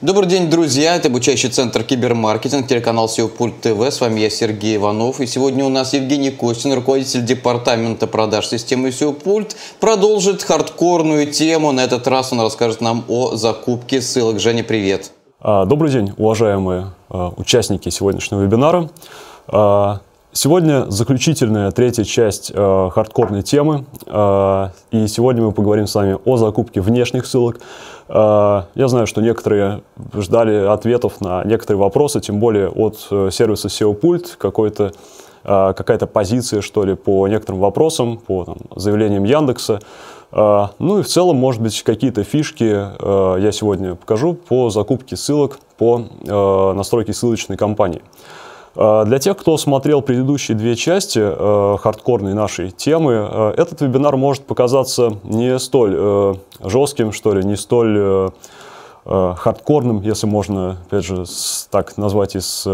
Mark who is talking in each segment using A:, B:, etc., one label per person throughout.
A: Добрый день, друзья! Это обучающий центр кибермаркетинг, телеканал Сеопульт ТВ. С вами я, Сергей Иванов. И сегодня у нас Евгений Костин, руководитель департамента продаж системы Сеопульт, продолжит хардкорную тему. На этот раз он расскажет нам о закупке ссылок. Женя, привет!
B: А, добрый день, уважаемые а, участники сегодняшнего вебинара. А, Сегодня заключительная третья часть э, хардкорной темы, э, и сегодня мы поговорим с вами о закупке внешних ссылок. Э, я знаю, что некоторые ждали ответов на некоторые вопросы, тем более от э, сервиса SEO-пульт, какой-то э, какая-то позиция, что ли, по некоторым вопросам, по там, заявлениям Яндекса. Э, ну и в целом, может быть, какие-то фишки э, я сегодня покажу по закупке ссылок, по настройке ссылочной кампании. Э, для тех, кто смотрел предыдущие две части э, хардкорной нашей темы, э, этот вебинар может показаться не столь жестким, что ли, не столь хардкорным, если можно, опять же, так назвать из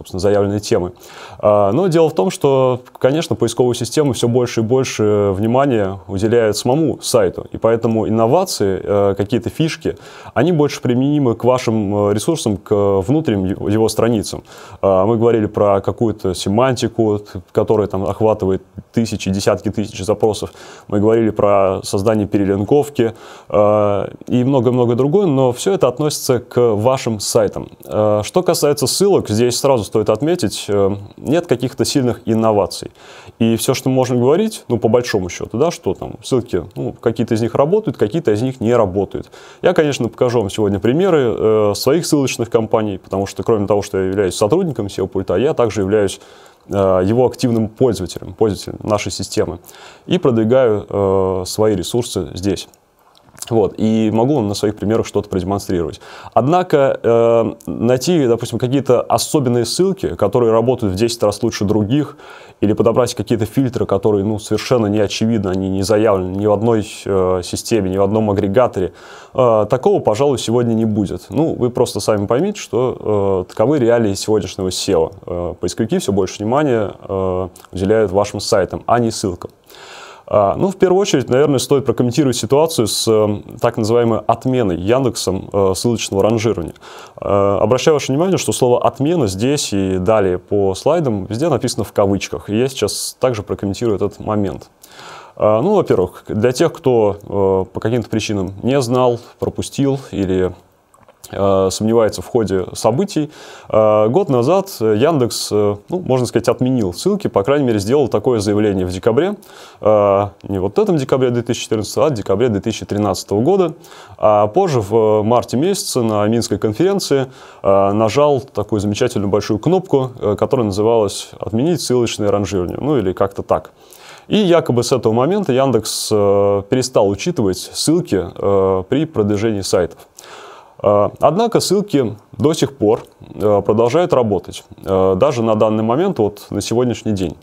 B: собственно, заявленной темы. А, но дело в том, что, конечно, поисковые системы все больше и больше э, внимания уделяют самому сайту, и поэтому инновации, э, какие-то фишки, они больше применимы к вашим э, ресурсам, к внутренним его страницам. А, мы говорили про какую-то семантику, которая там охватывает тысячи, десятки тысяч запросов. Мы говорили про создание перелинковки и много-много другое, но все это относится к вашим сайтам. Что касается ссылок, здесь сразу стоит отметить, э, нет каких-то сильных инноваций. И все, что мы можем говорить, ну, по большому счету, да, что там, ссылки, ну, какие-то из них работают, какие-то из них не работают. Я, конечно, покажу вам сегодня примеры э, своих ссылочных компаний, потому что, кроме того, что я являюсь сотрудником SEO-пульта, я также являюсь э, его активным пользователем, пользователем нашей системы и продвигаю э, свои ресурсы здесь. Вот, и могу вам на своих примерах что-то продемонстрировать. Однако, э, найти, допустим, какие-то особенные ссылки, которые работают в 10 раз лучше других, или подобрать какие-то фильтры, которые ну, совершенно не очевидно, они не заявлены ни в одной э, системе, ни в одном агрегаторе, э, такого, пожалуй, сегодня не будет. Ну, вы просто сами поймите, что э, таковы реалии сегодняшнего SEO. Э, поисковики все больше внимания э, уделяют вашим сайтам, а не ссылкам. А, ну, в первую очередь, наверное, стоит прокомментировать ситуацию с э, так называемой отменой Яндексом э, ссылочного ранжирования. Э, обращаю ваше внимание, что слово «отмена» здесь и далее по слайдам везде написано в кавычках. И я сейчас также прокомментирую этот момент. Ну, во-первых, для тех, кто по каким-то причинам не знал, пропустил или Э, сомневается в ходе событий. Э, год назад Яндекс, э, ну, можно сказать, отменил ссылки, по крайней мере, сделал такое заявление в декабре, не вот в этом декабре 2014, а в декабре 2013 года. А позже, в марте месяце, на Минской конференции нажал такую замечательную большую кнопку, которая называлась «Отменить ссылочное ранжирование», ну или как-то так. И якобы с этого момента Яндекс перестал учитывать ссылки при продвижении сайтов. Э, однако ссылки до сих пор э, продолжают работать, э, даже на данный момент, вот на сегодняшний день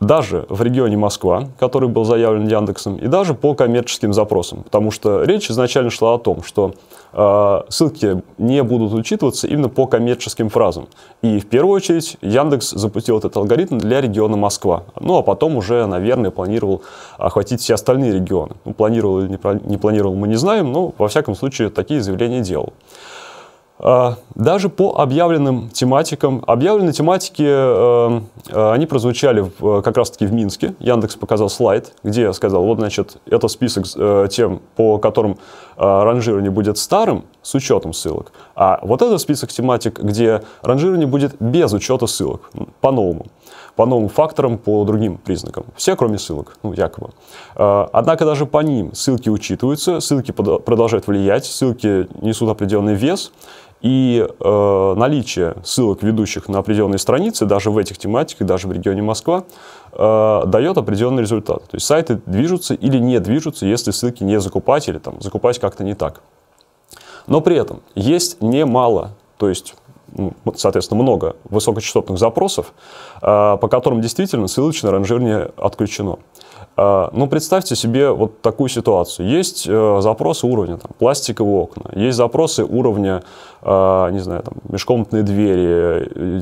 B: даже в регионе Москва, который был заявлен Яндексом, и даже по коммерческим запросам. Потому что речь изначально шла о том, что э, ссылки не будут учитываться именно по коммерческим фразам. И в первую очередь Яндекс запустил этот алгоритм для региона Москва. Ну а потом уже, наверное, планировал охватить все остальные регионы. Ну, планировал или не, не планировал, мы не знаем, но во всяком случае такие заявления делал. А, даже по объявленным тематикам, объявленные тематики, эм, э, они прозвучали э, как раз-таки в Минске. Яндекс показал слайд, где я сказал, вот, значит, это список э, тем, по которым ранжирование будет старым, с учетом ссылок. А вот это список тематик, где ранжирование будет без учета ссылок, по-новому. По новым факторам, по другим признакам. Все, кроме ссылок, ну, якобы. Однако даже по ним ссылки учитываются, ссылки продолжают влиять, ссылки несут определенный вес – и э, наличие ссылок ведущих на определенные страницы, даже в этих тематиках, даже в регионе Москва, э, дает определенный результат. То есть сайты движутся или не движутся, если ссылки не закупать или там, закупать как-то не так. Но при этом есть немало, то есть ну, соответственно, много высокочастотных запросов, э, по которым действительно ссылочное ранжирование отключено. А, ну, представьте себе вот такую ситуацию. Есть э, запросы уровня там, пластиковые окна, есть запросы уровня, э, не знаю, там, межкомнатные двери, э,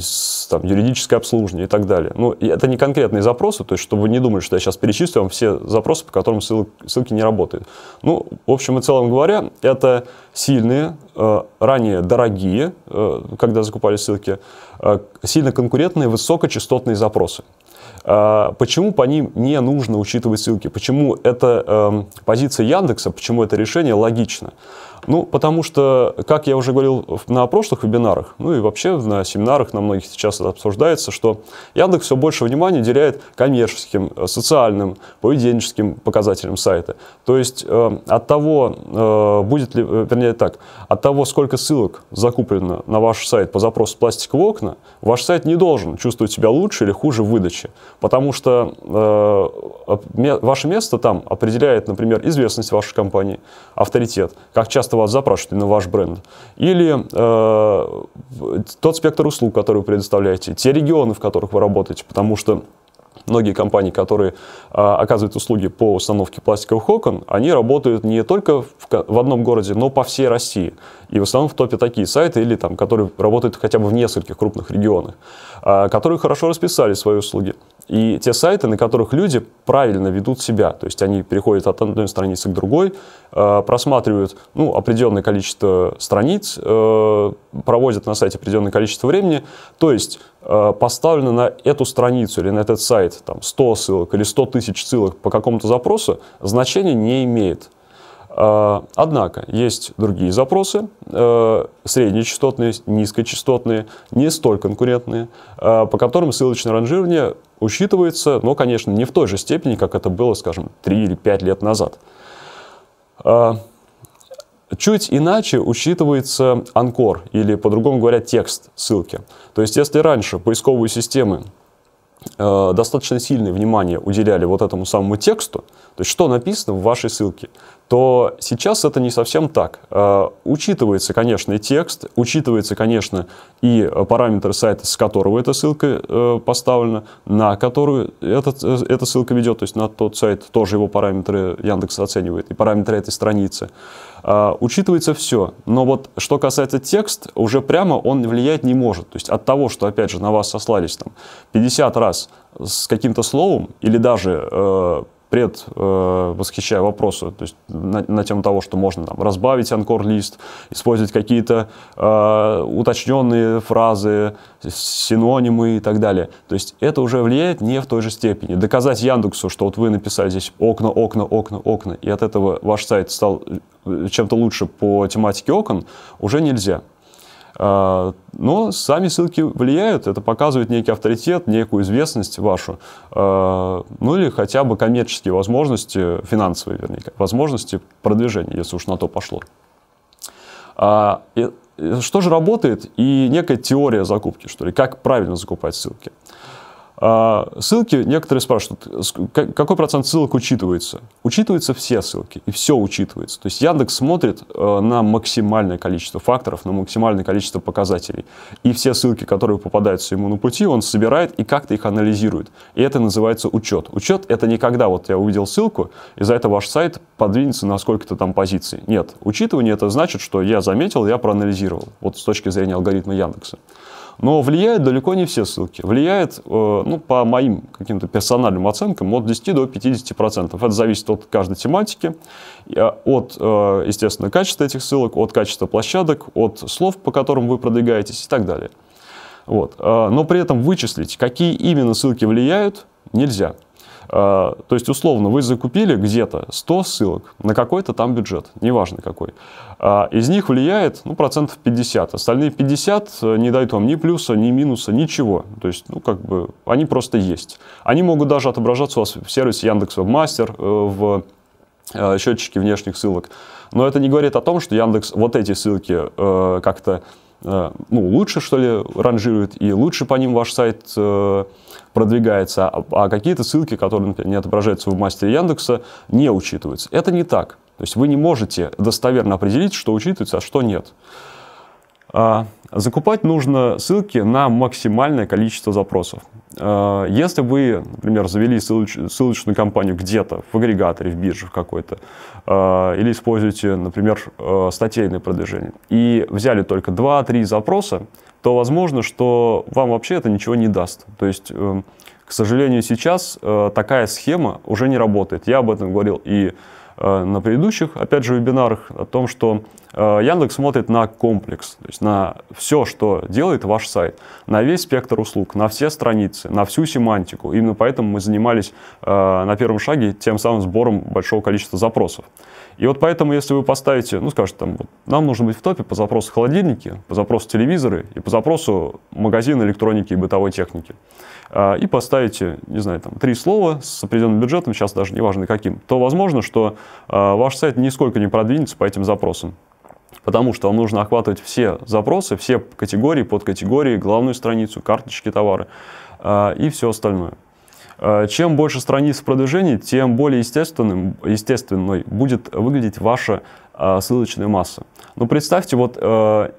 B: там, юридическое обслуживание и так далее. Ну, это не конкретные запросы, то есть, чтобы вы не думали, что я сейчас перечислю вам все запросы, по которым ссыл, ссылки не работают. Ну, в общем и целом говоря, это сильные, э, ранее дорогие, э, когда закупали ссылки, э, сильно конкурентные высокочастотные запросы. А, почему по ним не нужно учитывать ссылки? Почему эта эм, позиция Яндекса, почему это решение логично? Ну, потому что, как я уже говорил на прошлых вебинарах, ну и вообще на семинарах, на многих сейчас это обсуждается, что Яндекс все больше внимания уделяет коммерческим, э, социальным, поведенческим показателям сайта. То есть э, от того, э, будет ли, э, вернее так, от того, сколько ссылок закуплено на ваш сайт по запросу пластикового окна, ваш сайт не должен чувствовать себя лучше или хуже в выдаче, потому что э, ваше место там определяет, например, известность вашей компании, авторитет, как часто часто вас запрашивают на ваш бренд. Или э, тот спектр услуг, который вы предоставляете, те регионы, в которых вы работаете, потому что многие компании, которые а, оказывают услуги по установке пластиковых окон, они работают не только в, в одном городе, но по всей России. И в основном в топе такие сайты, или там, которые работают хотя бы в нескольких крупных регионах, а, которые хорошо расписали свои услуги. И те сайты, на которых люди правильно ведут себя, то есть они переходят от одной страницы к другой, э, просматривают ну, определенное количество страниц, э, проводят на сайте определенное количество времени, то есть э, поставлено на эту страницу или на этот сайт там, 100 ссылок или 100 тысяч ссылок по какому-то запросу, значения не имеет. Однако есть другие запросы, среднечастотные, низкочастотные, не столь конкурентные, по которым ссылочное ранжирование учитывается, но, конечно, не в той же степени, как это было, скажем, 3 или 5 лет назад. А, чуть иначе учитывается анкор, или, по-другому говоря, текст ссылки. То есть, если раньше поисковые системы э, достаточно сильное внимание уделяли вот этому самому тексту, то есть что написано в вашей ссылке, то сейчас это не совсем так. Э, учитывается, конечно, и текст, учитывается, конечно, и параметры сайта, с которого эта ссылка э, поставлена, на которую этот, э, эта ссылка ведет, то есть на тот сайт тоже его параметры Яндекс оценивает, и параметры этой страницы. Учитывается все, но вот что касается текста, уже прямо он влиять не может. То есть от того, что, опять же, на вас сослались там 50 раз с каким-то словом или даже пред э, восхищая вопросу, то есть на, на тему того, что можно там, разбавить анкор-лист, использовать какие-то э, уточненные фразы, синонимы и так далее. То есть это уже влияет не в той же степени. Доказать Яндексу, что вот вы написали здесь окна, окна, окна, окна, и от этого ваш сайт стал э, чем-то лучше по тематике окон, уже нельзя. А, но сами ссылки влияют, это показывает некий авторитет, некую известность вашу, а, ну или хотя бы коммерческие возможности, финансовые вернее, возможности продвижения, если уж на то пошло. А, что же работает и некая теория закупки, что ли, как правильно закупать ссылки. А, ссылки, некоторые спрашивают, какой процент ссылок учитывается? Учитываются все ссылки, и все учитывается. То есть Яндекс смотрит э, на максимальное количество факторов, на максимальное количество показателей. И все ссылки, которые попадаются ему на пути, он собирает и как-то их анализирует. И это называется учет. Учет — это не когда вот я увидел ссылку, и за это ваш сайт подвинется на сколько-то там позиций. Нет, учитывание — это значит, что я заметил, я проанализировал. Вот с точки зрения алгоритма Яндекса. Но влияют далеко не все ссылки. Влияет, э, ну, по моим каким-то персональным оценкам, от 10 до 50%. Это зависит от каждой тематики, э, от, э, естественно, качества этих ссылок, от качества площадок, от слов, по которым вы продвигаетесь и так далее. Вот. Но при этом вычислить, какие именно ссылки влияют, нельзя. А, то есть, условно, вы закупили где-то 100 ссылок на какой-то там бюджет, неважно какой. А, из них влияет ну, процентов 50. Остальные 50 э, не дают вам ни плюса, ни минуса, ничего. То есть, ну, как бы, они просто есть. Они могут даже отображаться у вас в сервисе Яндекс Вебмастер, э, в э, счетчике внешних ссылок. Но это не говорит о том, что Яндекс вот эти ссылки как-то ну, лучше, что ли, ранжирует, и лучше по ним ваш сайт продвигается, а, а какие-то ссылки, которые, например, не отображаются в мастере Яндекса, не учитываются. Это не так. То есть вы не можете достоверно определить, что учитывается, а что нет. А, Закупать нужно ссылки на максимальное количество запросов. Э, если вы, например, завели ссылочную кампанию где-то, в агрегаторе, в бирже какой-то, э, или используете, например, э, статейное продвижение, и взяли только 2-3 запроса, то возможно, что вам вообще это ничего не даст. То есть, к сожалению, сейчас такая схема уже не работает. Я об этом говорил и Э, на предыдущих, опять же, вебинарах о том, что э, Яндекс смотрит на комплекс, то есть на все, что делает ваш сайт, на весь спектр услуг, на все страницы, на всю семантику. Именно поэтому мы занимались э, на первом шаге тем самым сбором большого количества запросов. И вот поэтому, если вы поставите, ну, скажете, там, вот, нам нужно быть в топе по запросу холодильники, по запросу телевизоры и по запросу магазин электроники и бытовой техники. А, и поставите, не знаю, там, три слова с определенным бюджетом, сейчас даже неважно каким, то возможно, что а, ваш сайт нисколько не продвинется по этим запросам. Потому что вам нужно охватывать все запросы, все категории, подкатегории, главную страницу, карточки товары а, и все остальное. Чем больше страниц в продвижении, тем более естественным, естественной будет выглядеть ваша а, ссылочная масса. Но ну, представьте, вот э,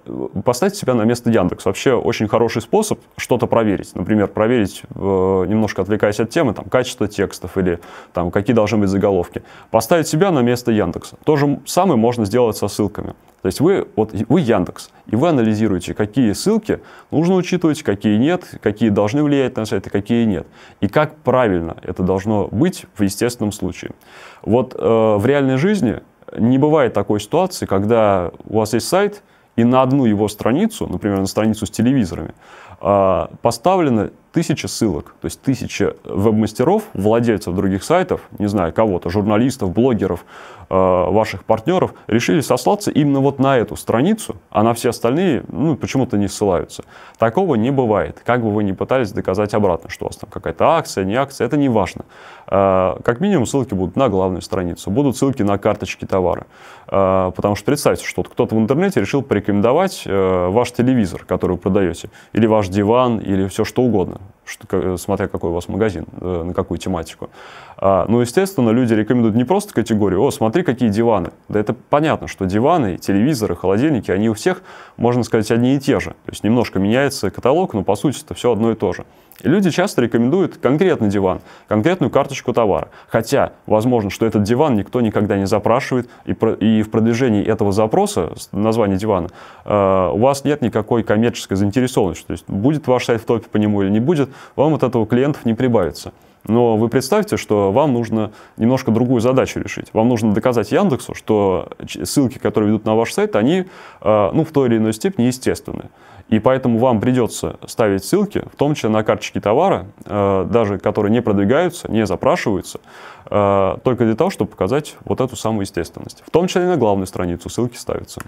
B: поставьте себя на место Яндекс. Вообще очень хороший способ что-то проверить. Например, проверить, э, немножко отвлекаясь от темы, там, качество текстов или там, какие должны быть заголовки. Поставить себя на место Яндекса. То же самое можно сделать со ссылками. То есть вы, вот, вы Яндекс, и вы анализируете, какие ссылки нужно учитывать, какие нет, какие должны влиять на сайт, и а какие нет. И как правильно это должно быть в естественном случае. Вот э, в реальной жизни не бывает такой ситуации, когда у вас есть сайт, и на одну его страницу, например, на страницу с телевизорами, а, поставлено тысяча ссылок. То есть тысяча веб-мастеров, владельцев других сайтов, не знаю, кого-то, журналистов, блогеров, а, ваших партнеров, решили сослаться именно вот на эту страницу, а на все остальные ну, почему-то не ссылаются. Такого не бывает. Как бы вы ни пытались доказать обратно, что у вас там какая-то акция, не акция, это не важно. А, как минимум ссылки будут на главную страницу, будут ссылки на карточки товара. А, потому что представьте, что кто-то в интернете решил порекомендовать э, ваш телевизор, который вы продаете, или ваш диван, или все что угодно что, э, смотря какой у вас магазин, э, на какую тематику. А, ну, естественно, люди рекомендуют не просто категорию, о, смотри, какие диваны. Да это понятно, что диваны, телевизоры, холодильники, они у всех, можно сказать, одни и те же. То есть немножко меняется каталог, но по сути это все одно и то же. И люди часто рекомендуют конкретный диван, конкретную карточку товара. Хотя, возможно, что этот диван никто никогда не запрашивает, и, про, и в продвижении этого запроса, названия дивана, э, у вас нет никакой коммерческой заинтересованности. То есть, будет ваш сайт в топе по нему или не будет, вам от этого клиентов не прибавится. Но вы представьте, что вам нужно немножко другую задачу решить. Вам нужно доказать Яндексу, что ссылки, которые ведут на ваш сайт, они а, ну, в той или иной степени естественны. И поэтому вам придется ставить ссылки, в том числе на карточки товара, а, даже которые не продвигаются, не запрашиваются, а, только для того, чтобы показать вот эту самую естественность. В том числе и на главную страницу ссылки ставятся.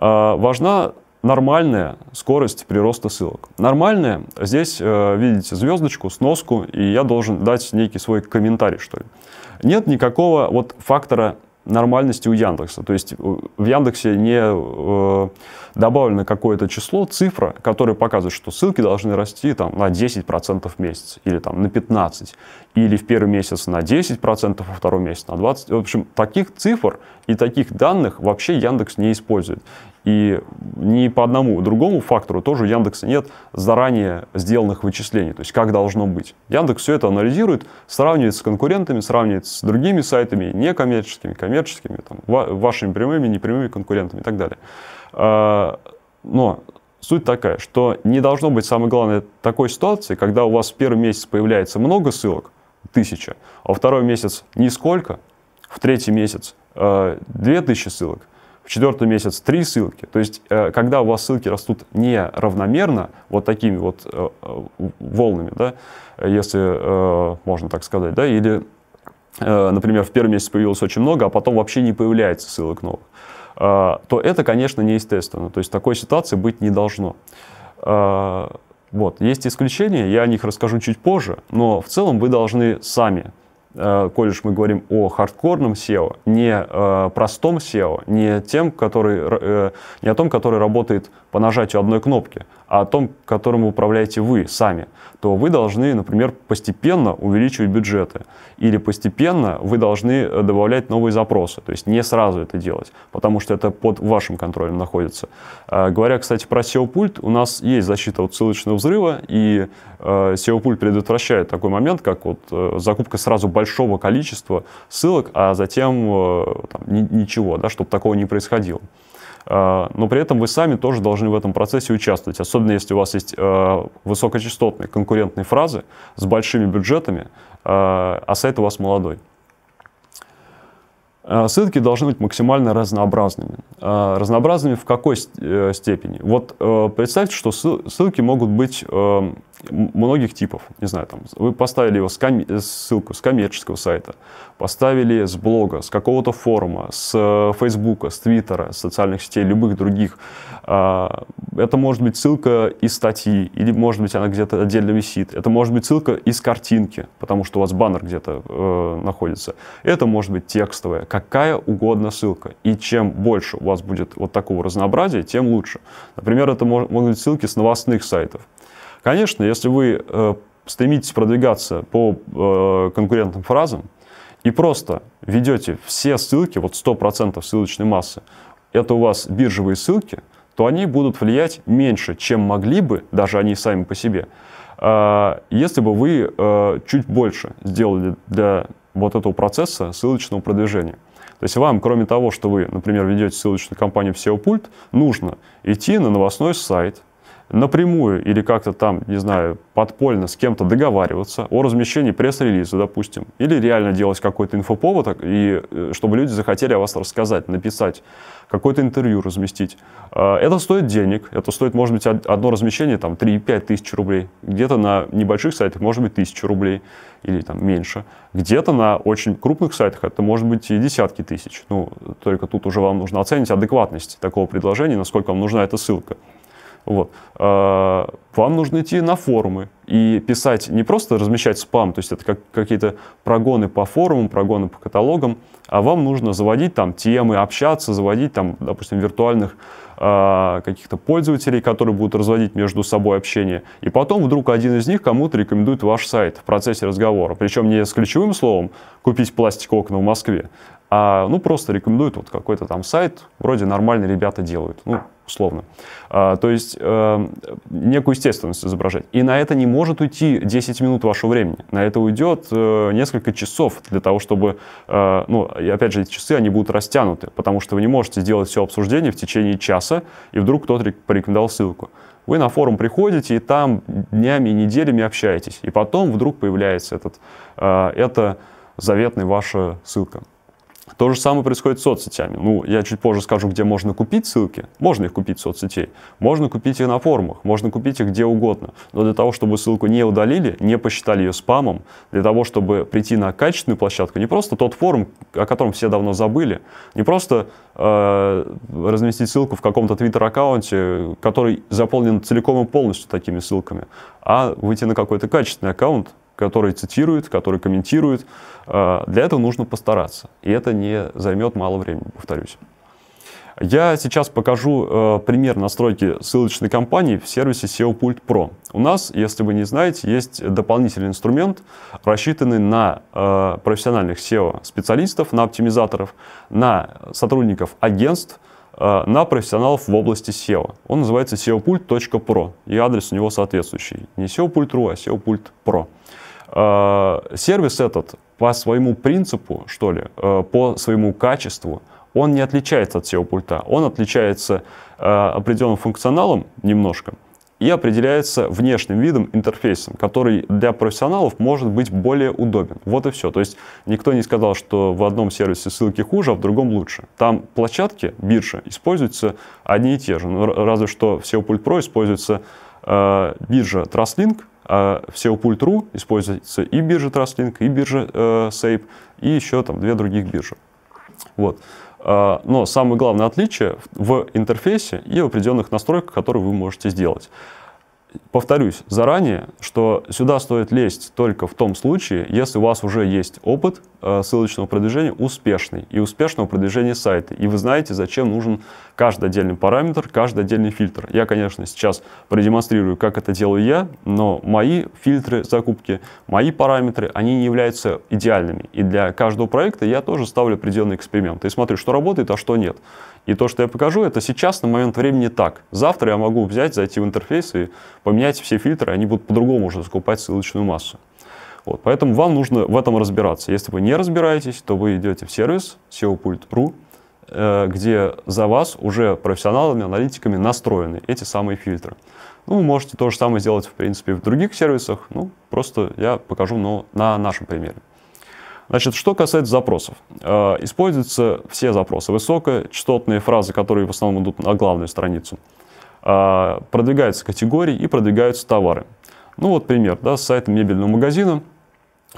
B: Важна нормальная скорость прироста ссылок. Нормальная, здесь э, видите звездочку, сноску, и я должен дать некий свой комментарий, что ли. Нет никакого вот фактора нормальности у Яндекса. То есть в Яндексе не э, добавлено какое-то число, цифра, которая показывает, что ссылки должны расти там, на 10% в месяц или там, на 15% или в первый месяц на 10%, во второй месяц на 20%. В общем, таких цифр и таких данных вообще Яндекс не использует. И ни по одному другому фактору тоже у Яндекса нет заранее сделанных вычислений, то есть как должно быть. Яндекс все это анализирует, сравнивает с конкурентами, сравнивает с другими сайтами, некоммерческими, коммерческими, там, вашими прямыми, непрямыми конкурентами и так далее. А, но Суть такая, что не должно быть самой главной такой ситуации, когда у вас в первый месяц появляется много ссылок, тысяча, а второй месяц нисколько, в третий месяц э, две тысячи ссылок, в четвертый месяц три ссылки. То есть, э, когда у вас ссылки растут неравномерно, вот такими вот э, волнами, да, если можно так сказать, да, или, например, в первый месяц появилось очень много, а потом вообще не появляется ссылок новых, то это, конечно, неестественно. То есть, такой ситуации быть не должно. Вот. Есть исключения, я о них расскажу чуть позже, но в целом вы должны сами, э, коль мы говорим о хардкорном SEO, не э, простом SEO, не, тем, который, э, не о том, который работает по нажатию одной кнопки, а о том, которым управляете вы сами, то вы должны, например, постепенно увеличивать бюджеты или постепенно вы должны э, добавлять новые запросы, то есть не сразу это делать, потому что это под вашим контролем находится. Э, говоря, кстати, про SEO-пульт, у нас есть защита от ссылочного взрыва, и SEO-пульт э, предотвращает такой момент, как вот закупка сразу большого количества ссылок, а затем там, ничего, да, чтобы такого не происходило. А, но при этом вы сами тоже должны в этом процессе участвовать, особенно если у вас есть а, высокочастотные конкурентные фразы с большими бюджетами, а, а сайт у вас молодой. Э, ссылки должны быть максимально разнообразными. Э, разнообразными в какой э, степени? Вот представьте, что ссылки могут быть многих типов. Не знаю, там, вы поставили его с ком... ссылку с коммерческого сайта, поставили с блога, с какого-то форума, с Фейсбука, с Твиттера, с социальных сетей, любых других а, это может быть ссылка из статьи, или может быть она где-то отдельно висит. Это может быть ссылка из картинки, потому что у вас баннер где-то э, находится. Это может быть текстовая, какая угодно ссылка. И чем больше у вас будет вот такого разнообразия, тем лучше. Например, это могут быть ссылки с новостных сайтов. Конечно, если вы э, стремитесь продвигаться по э, конкурентным фразам и просто ведете все ссылки, вот 100% ссылочной массы, это у вас биржевые ссылки – то они будут влиять меньше, чем могли бы, даже они сами по себе, а, если бы вы э, чуть больше сделали для вот этого процесса ссылочного продвижения. То есть вам, кроме того, что вы, например, ведете ссылочную кампанию в SEO-пульт, нужно идти на новостной сайт, напрямую или как-то там, не знаю, подпольно с кем-то договариваться о размещении пресс-релиза, допустим, или реально делать какой-то инфоповод, и э, чтобы люди захотели о вас рассказать, написать, какое-то интервью разместить. А, это стоит денег, это стоит, может быть, одно размещение, там, 3-5 тысяч рублей, где-то на небольших сайтах, может быть, тысячу рублей или там меньше, где-то на очень крупных сайтах это может быть и десятки тысяч. Ну, только тут уже вам нужно оценить адекватность такого предложения, насколько вам нужна эта ссылка. Вот. Э, вам нужно идти на форумы и писать, не просто размещать спам, то есть это как, какие-то прогоны по форумам, прогоны по каталогам, а вам нужно заводить там темы, общаться, заводить там, допустим, виртуальных э, каких-то пользователей, которые будут разводить между собой общение. И потом вдруг один из них кому-то рекомендует ваш сайт в процессе разговора. Причем не с ключевым словом «купить пластиковые окна в Москве», а ну просто рекомендует вот какой-то там сайт, вроде нормальные ребята делают. Ну, условно. А, то есть а, некую естественность изображать. И на это не может уйти 10 минут вашего времени. На это уйдет а, несколько часов для того, чтобы... А, ну, и опять же, эти часы, они будут растянуты, потому что вы не можете сделать все обсуждение в течение часа, и вдруг кто-то порекомендовал ссылку. Вы на форум приходите и там днями и неделями общаетесь. И потом вдруг появляется этот, э, это заветная ваша ссылка. То же самое происходит с соцсетями. Ну, я чуть позже скажу, где можно купить ссылки. Можно их купить в соцсетей. Можно купить их на форумах, можно купить их где угодно. Но для того, чтобы ссылку не удалили, не посчитали ее спамом, для того, чтобы прийти на качественную площадку, не просто тот форум, о котором все давно забыли, не просто э, разместить ссылку в каком-то твиттер-аккаунте, который заполнен целиком и полностью такими ссылками, а выйти на какой-то качественный аккаунт, который цитирует, который комментирует. А, для этого нужно постараться. И это не займет мало времени, повторюсь. Я сейчас покажу э, пример настройки ссылочной кампании в сервисе SEO Pult Pro. У нас, если вы не знаете, есть дополнительный инструмент, рассчитанный на э, профессиональных SEO-специалистов, на оптимизаторов, на сотрудников агентств, э, на профессионалов в области SEO. Он называется seopult.pro и адрес у него соответствующий. Не seopult.ru, а seopult.pro. Э, сервис этот по своему принципу, что ли, э, по своему качеству, он не отличается от SEO-пульта. Он отличается э, определенным функционалом немножко и определяется внешним видом, интерфейсом, который для профессионалов может быть более удобен. Вот и все. То есть никто не сказал, что в одном сервисе ссылки хуже, а в другом лучше. Там площадки, биржи, используются одни и те же. Ну, разве что в SEO Pult Pro используется Э, биржа TrustLink, а у SEOPult.ru используется и биржа TrustLink, и биржа э, SAPE, и еще там две других биржи. Вот. Э, но самое главное отличие в интерфейсе и в определенных настройках, которые вы можете сделать повторюсь заранее, что сюда стоит лезть только в том случае, если у вас уже есть опыт э, ссылочного продвижения успешный и успешного продвижения сайта, и вы знаете, зачем нужен каждый отдельный параметр, каждый отдельный фильтр. Я, конечно, сейчас продемонстрирую, как это делаю я, но мои фильтры закупки, мои параметры, они не являются идеальными. И для каждого проекта я тоже ставлю определенный эксперимент и смотрю, что работает, а что нет. И то, что я покажу, это сейчас на момент времени так. Завтра я могу взять, зайти в интерфейс и поменять все фильтры, они будут по-другому уже закупать ссылочную массу. Вот, поэтому вам нужно в этом разбираться. Если вы не разбираетесь, то вы идете в сервис seopult.ru, э, где за вас уже профессионалами, аналитиками настроены эти самые фильтры. Ну, вы можете то же самое сделать, в принципе, в других сервисах, ну, просто я покажу но на нашем примере. Значит, что касается запросов. Э, используются все запросы. Высокочастотные фразы, которые в основном идут на главную страницу. Э, продвигаются категории и продвигаются товары. Ну вот пример да, с сайта мебельного магазина.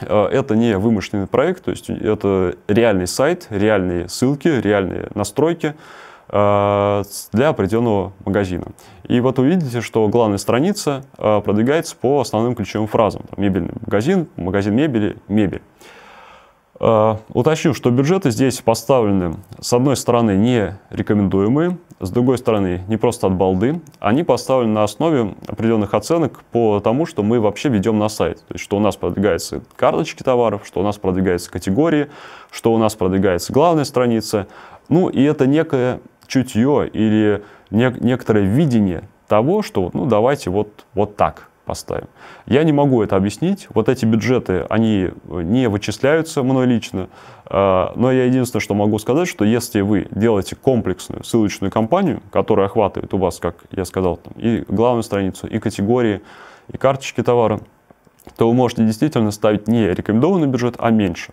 B: Э, это не вымышленный проект, то есть это реальный сайт, реальные ссылки, реальные настройки для определенного магазина. И вот вы видите, что главная страница продвигается по основным ключевым фразам. Там, мебельный магазин, магазин мебели, мебель. Э, уточню, что бюджеты здесь поставлены, с одной стороны, не рекомендуемые, с другой стороны, не просто от балды. Они поставлены на основе определенных оценок по тому, что мы вообще ведем на сайт. То есть, что у нас продвигаются карточки товаров, что у нас продвигаются категории, что у нас продвигается главная страница. Ну, и это некое чутье или не некоторое видение того, что ну давайте вот, вот так – поставим. Я не могу это объяснить. Вот эти бюджеты, они э, не вычисляются мной лично. Э, но я единственное, что могу сказать, что если вы делаете комплексную ссылочную кампанию, которая охватывает у вас, как я сказал, там, и главную страницу, и категории, и карточки товара, то вы можете действительно ставить не рекомендованный бюджет, а меньше.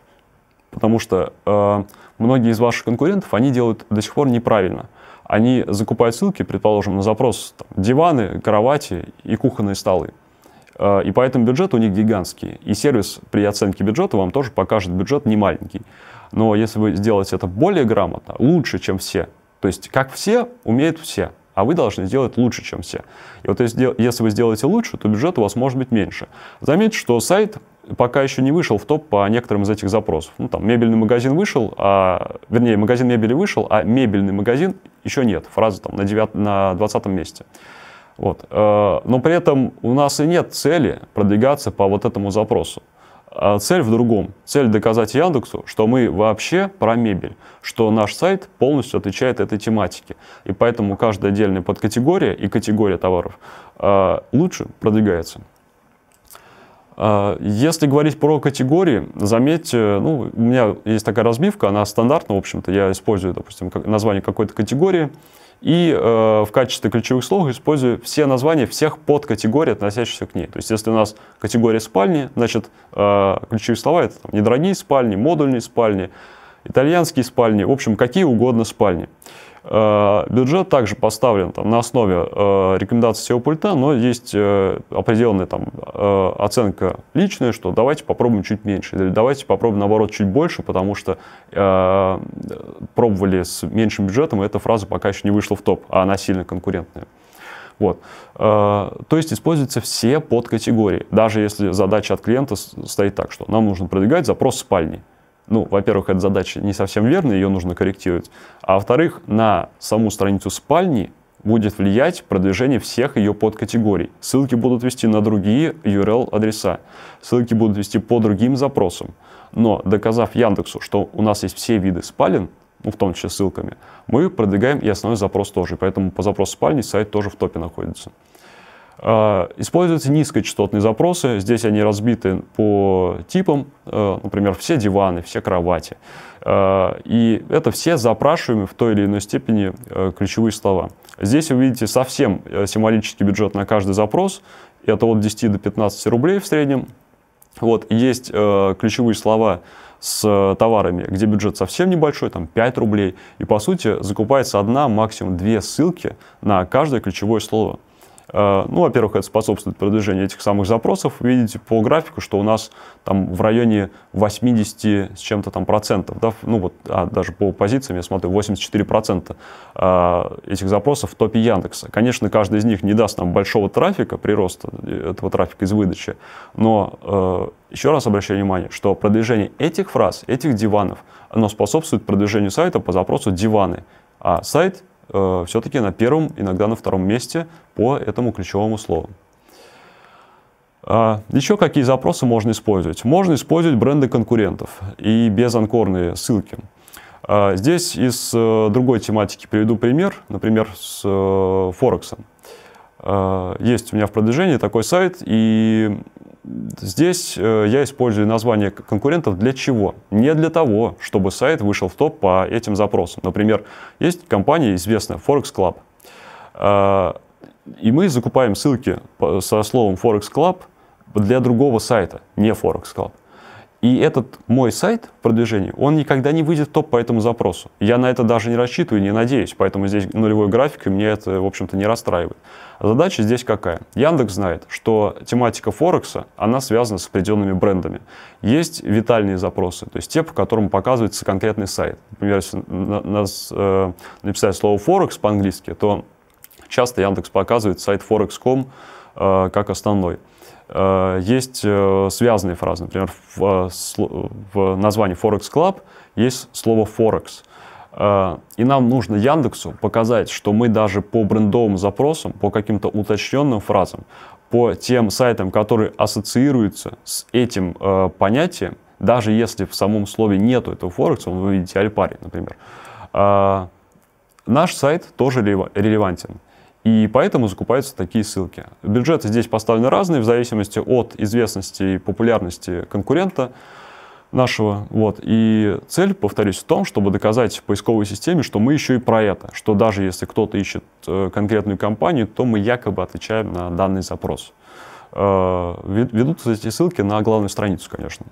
B: Потому что э, многие из ваших конкурентов, они делают до сих пор неправильно. Они закупают ссылки, предположим, на запрос там, диваны, кровати и кухонные столы. Э, и поэтому бюджет у них гигантский. И сервис при оценке бюджета вам тоже покажет бюджет не маленький. Но если вы сделаете это более грамотно, лучше, чем все, то есть как все, умеют все, а вы должны сделать лучше, чем все. И вот если вы сделаете лучше, то бюджет у вас может быть меньше. Заметьте, что сайт пока еще не вышел в топ по некоторым из этих запросов. Ну, там, мебельный магазин вышел, а, вернее, магазин мебели вышел, а мебельный магазин еще нет. Фраза там на, 9, на 20 месте. Вот. Э, но при этом у нас и нет цели продвигаться по вот этому запросу. А цель в другом. Цель доказать Яндексу, что мы вообще про мебель, что наш сайт полностью отвечает этой тематике. И поэтому каждая отдельная подкатегория и категория товаров э, лучше продвигается. Э, если говорить про категории, заметьте, ну, у меня есть такая разбивка, она стандартная, в общем-то, я использую, допустим, название какой-то категории, и э, в качестве ключевых слов использую все названия всех подкатегорий, относящихся к ней. То есть, если у нас категория спальни, значит, э, ключевые слова это там, недорогие спальни, модульные спальни, итальянские спальни, в общем, какие угодно спальни. Э, бюджет также поставлен там, на основе э, рекомендаций SEO пульта, но есть э, определенная там, оценка личная, что давайте попробуем чуть меньше, или давайте попробуем наоборот чуть больше, потому что пробовали с меньшим бюджетом, и эта фраза пока еще не вышла в топ, а она сильно конкурентная. Вот. То есть используются все подкатегории, даже если задача от клиента стоит так, что нам нужно продвигать запрос спальни ну, во-первых, эта задача не совсем верная, ее нужно корректировать. А во-вторых, на саму страницу спальни будет влиять продвижение всех ее подкатегорий. Ссылки будут вести на другие URL-адреса. Ссылки будут вести по другим запросам. Но доказав Яндексу, что у нас есть все виды спален, ну, в том числе ссылками, мы продвигаем и основной запрос тоже. Поэтому по запросу спальни сайт тоже в топе находится. А, используются низкочастотные запросы, здесь они разбиты по типам, э, например, все диваны, все кровати. Э, и это все запрашиваемые в той или иной степени э, ключевые слова. Здесь вы видите совсем символический бюджет на каждый запрос, это от 10 до 15 рублей в среднем. Вот, есть ключевые слова, с товарами, где бюджет совсем небольшой, там 5 рублей, и по сути закупается одна, максимум две ссылки на каждое ключевое слово. Э, ну, во-первых, это способствует продвижению этих самых запросов. Видите по графику, что у нас там в районе 80 с чем-то там процентов, да, ну вот, а даже по позициям я смотрю, 84 процента э, этих запросов в топе Яндекса. Конечно, каждый из них не даст нам большого трафика, прироста этого трафика из выдачи, но э, еще раз обращаю внимание, что продвижение этих фраз, этих диванов, оно способствует продвижению сайта по запросу диваны, а сайт э, все-таки на первом, иногда на втором месте по этому ключевому слову. А еще какие запросы можно использовать? Можно использовать бренды конкурентов и безанкорные ссылки. А здесь из э, другой тематики приведу пример, например, с э, Форексом. Э, есть у меня в продвижении такой сайт, и здесь э, я использую название конкурентов для чего? Не для того, чтобы сайт вышел в топ по этим запросам. Например, есть компания известная Forex Club, э, и мы закупаем ссылки со словом Forex Club для другого сайта, не Forex Club. И этот мой сайт продвижения, он никогда не выйдет в топ по этому запросу. Я на это даже не рассчитываю, не надеюсь. Поэтому здесь нулевой график, и мне это, в общем-то, не расстраивает. А задача здесь какая? Яндекс знает, что тематика Форекса, она связана с определенными брендами. Есть витальные запросы, то есть те, по которым показывается конкретный сайт. Например, если на, нас, э, написать слово Форекс по-английски, то часто Яндекс показывает сайт forex.com э, как основной. Э, есть э, связанные фразы. Например, в, э, в названии Forex Club есть слово Forex. И нам нужно Яндексу показать, что мы даже по брендовым запросам, по каким-то уточненным фразам, по тем сайтам, которые ассоциируются с этим понятием, даже если в самом слове нету этого Forex, вы видите Альпари, например, наш сайт тоже релевантен. И поэтому закупаются такие ссылки. Бюджеты здесь поставлены разные в зависимости от известности и популярности конкурента нашего. Вот. И цель, повторюсь, в том, чтобы доказать поисковой системе, что мы еще и про это, что даже если кто-то ищет э, конкретную компанию, то мы якобы отвечаем на данный запрос. Э, ведутся эти ссылки на главную страницу, конечно.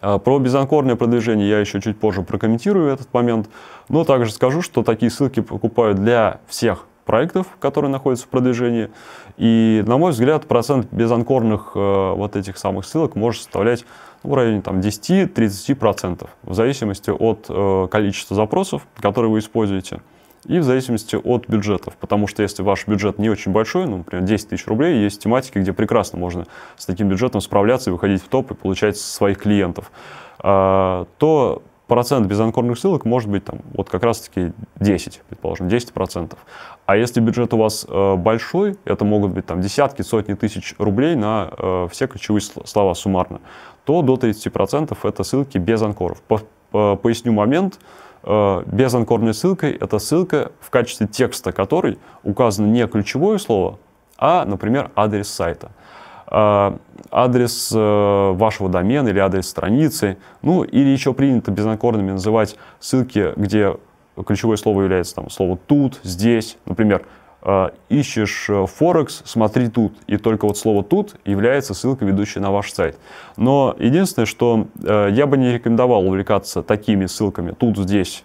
B: Э, про безанкорное продвижение я еще чуть позже прокомментирую этот момент, но также скажу, что такие ссылки покупают для всех проектов, которые находятся в продвижении. И, на мой взгляд, процент безанкорных э, вот этих самых ссылок может составлять ну, в районе там, 10-30%, в зависимости от э, количества запросов, которые вы используете, и в зависимости от бюджетов. Потому что если ваш бюджет не очень большой, ну, например, 10 тысяч рублей, есть тематики, где прекрасно можно с таким бюджетом справляться и выходить в топ и получать своих клиентов, а, то процент безанкорных ссылок может быть там вот как раз-таки 10, предположим, 10 процентов. А если бюджет у вас э, большой, это могут быть там десятки, сотни тысяч рублей на э, все ключевые слова суммарно, то до 30 процентов это ссылки без анкоров. По, по, э, поясню момент. Э, без ссылкой это ссылка в качестве текста которой указано не ключевое слово, а, например, адрес сайта. А, адрес э, вашего домена или адрес страницы, ну или еще принято безнакорными называть ссылки, где ключевое слово является там слово «тут», «здесь», например, а, ищешь э, Форекс, смотри тут. И только вот слово тут является ссылка, ведущая на ваш сайт. Но единственное, что э, я бы не рекомендовал увлекаться такими ссылками тут, здесь,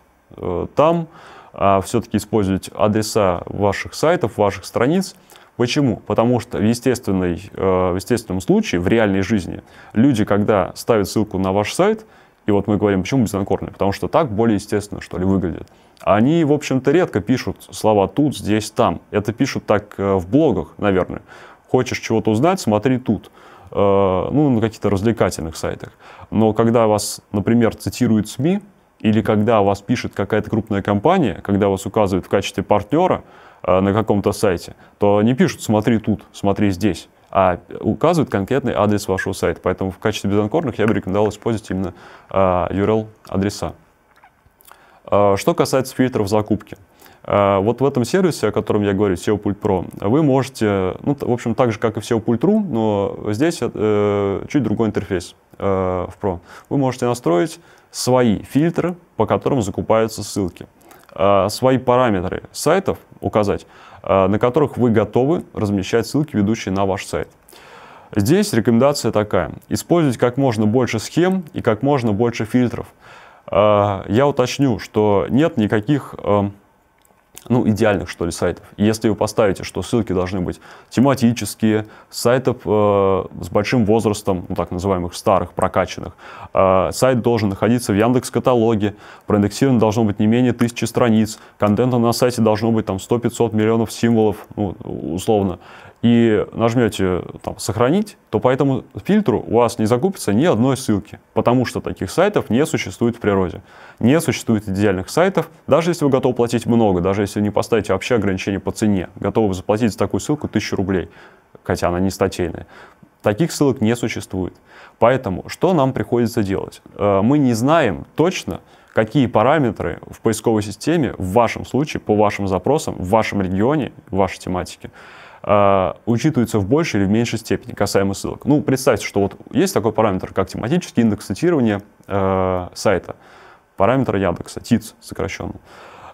B: там, а все-таки использовать адреса ваших сайтов, ваших страниц Почему? Потому что в, естественной, э, в естественном случае, в реальной жизни, люди, когда ставят ссылку на ваш сайт, и вот мы говорим, почему безнакорный? Потому что так более естественно, что ли, выглядит. Они, в общем-то, редко пишут слова тут, здесь, там. Это пишут так э, в блогах, наверное. Хочешь чего-то узнать, смотри тут. Э, ну, на каких-то развлекательных сайтах. Но когда вас, например, цитируют СМИ, или когда вас пишет какая-то крупная компания, когда вас указывают в качестве партнера, Э, на каком-то сайте, то не пишут «смотри тут», «смотри здесь», а указывают конкретный адрес вашего сайта. Поэтому в качестве безанкорных я бы рекомендовал использовать именно э, URL-адреса. Э, что касается фильтров закупки. Вот в этом сервисе, о котором я говорю, SEO Pult Pro, вы можете, ну, в общем, так же, как и в SEO Pult.ru, но здесь э, чуть другой интерфейс э, в Pro. Вы можете настроить свои фильтры, по которым закупаются ссылки. Э, свои параметры сайтов указать, э, на которых вы готовы размещать ссылки, ведущие на ваш сайт. Здесь рекомендация такая. Использовать как можно больше схем и как можно больше фильтров. Э, я уточню, что нет никаких ну, идеальных, что ли, сайтов. если вы поставите, что ссылки должны быть тематические, сайтов э, с большим возрастом, ну, так называемых старых, прокачанных, э, сайт должен находиться в Яндекс-каталоге, проиндексировано должно быть не менее тысячи страниц, контента на сайте должно быть там 100-500 миллионов символов, ну, условно и нажмете там, «Сохранить», то по этому фильтру у вас не закупится ни одной ссылки, потому что таких сайтов не существует в природе. Не существует идеальных сайтов, даже если вы готовы платить много, даже если не поставите вообще ограничение по цене, готовы заплатить за такую ссылку 1000 рублей, хотя она не статейная. Таких ссылок не существует. Поэтому что нам приходится делать? Э, мы не знаем точно, какие параметры в поисковой системе в вашем случае, по вашим запросам, в вашем регионе, в вашей тематике – э, учитываются в большей или в меньшей степени касаемо ссылок. Ну, представьте, что вот есть такой параметр, как тематический индекс цитирования э, сайта, параметр Яндекса, ТИЦ сокращенно.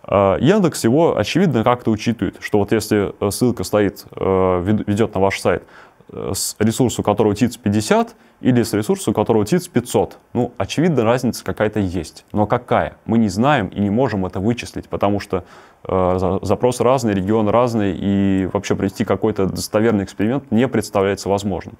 B: Э, Яндекс его, очевидно, как-то учитывает, что вот если э, ссылка стоит, э, ведет на ваш сайт, Э, с ресурса, у которого TITS 50, или с ресурса, у которого TITS 500. Ну, очевидно, разница какая-то есть. Но какая? Мы не знаем и не можем это вычислить, потому что э, запрос разный, регион разный, и вообще провести какой-то достоверный эксперимент не представляется возможным.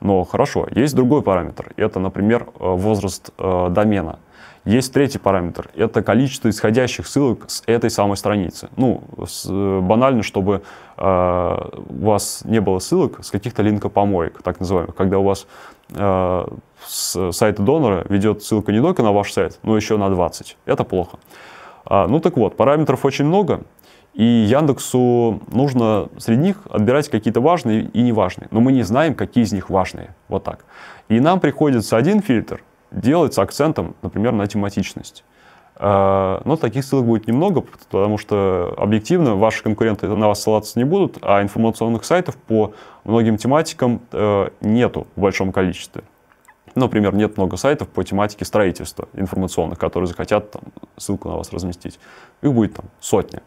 B: Но хорошо, есть другой параметр. Это, например, э, возраст э, домена. Есть третий параметр. Это количество исходящих ссылок с этой самой страницы. Ну, с, э, банально, чтобы э, у вас не было ссылок с каких-то линкопомоек, так называемых, когда у вас э, с сайта донора ведет ссылка не только на ваш сайт, но еще на 20. Это плохо. А, ну так вот, параметров очень много. И Яндексу нужно среди них отбирать какие-то важные и неважные. Но мы не знаем, какие из них важные. Вот так. И нам приходится один фильтр делается акцентом, например, на тематичность. Э, но таких ссылок будет немного, потому что объективно ваши конкуренты на вас ссылаться не будут, а информационных сайтов по многим тематикам э, нету в большом количестве. Например, нет много сайтов по тематике строительства информационных, которые захотят там, ссылку на вас разместить. Их будет там сотни, э,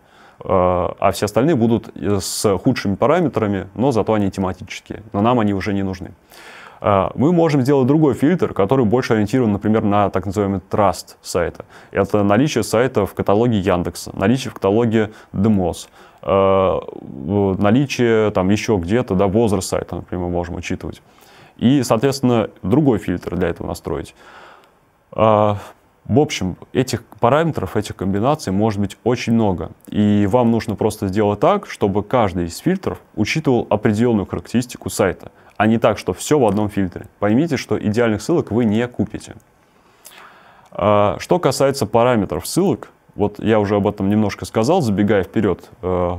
B: А все остальные будут с худшими параметрами, но зато они тематические. Но нам они уже не нужны. А, мы можем сделать другой фильтр, который больше ориентирован, например, на так называемый траст сайта. Это наличие сайта в каталоге Яндекса, наличие в каталоге Demos, а, наличие там еще где-то, да, возраст сайта, например, мы можем учитывать. И, соответственно, другой фильтр для этого настроить. А, в общем, этих параметров, этих комбинаций может быть очень много. И вам нужно просто сделать так, чтобы каждый из фильтров учитывал определенную характеристику сайта а не так, что все в одном фильтре. Поймите, что идеальных ссылок вы не купите. А, что касается параметров ссылок, вот я уже об этом немножко сказал, забегая вперед, э,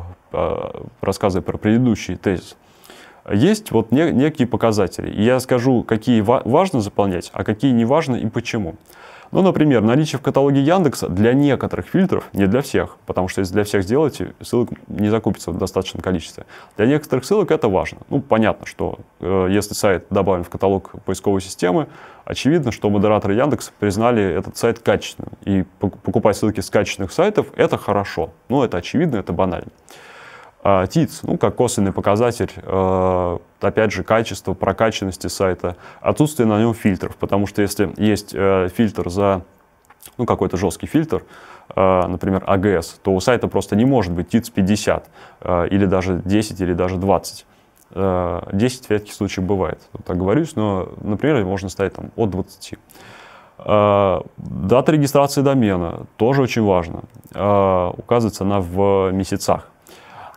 B: рассказывая про предыдущий тезис. Есть вот некие показатели. Я скажу, какие важно заполнять, а какие не важно и почему. Ну, например, наличие в каталоге Яндекса для некоторых фильтров, не для всех, потому что если для всех сделаете, ссылок не закупится в достаточном количестве. Для некоторых ссылок это важно. Ну, понятно, что э, если сайт добавим в каталог поисковой системы, очевидно, что модераторы Яндекса признали этот сайт качественным. И покупать ссылки с качественных сайтов – это хорошо. Ну, это очевидно, это банально. А, ТИЦ, ну, как косвенный показатель, э, опять же, качества, прокачанности сайта, отсутствие на нем фильтров, потому что если есть э, фильтр за, ну, какой-то жесткий фильтр, э, например, АГС, то у сайта просто не может быть ТИЦ 50 или даже 10 или даже 20. 10 в редких случаях бывает, так говорюсь, но, например, можно ставить там от 20. Дата регистрации домена тоже очень важно. Указывается она в месяцах.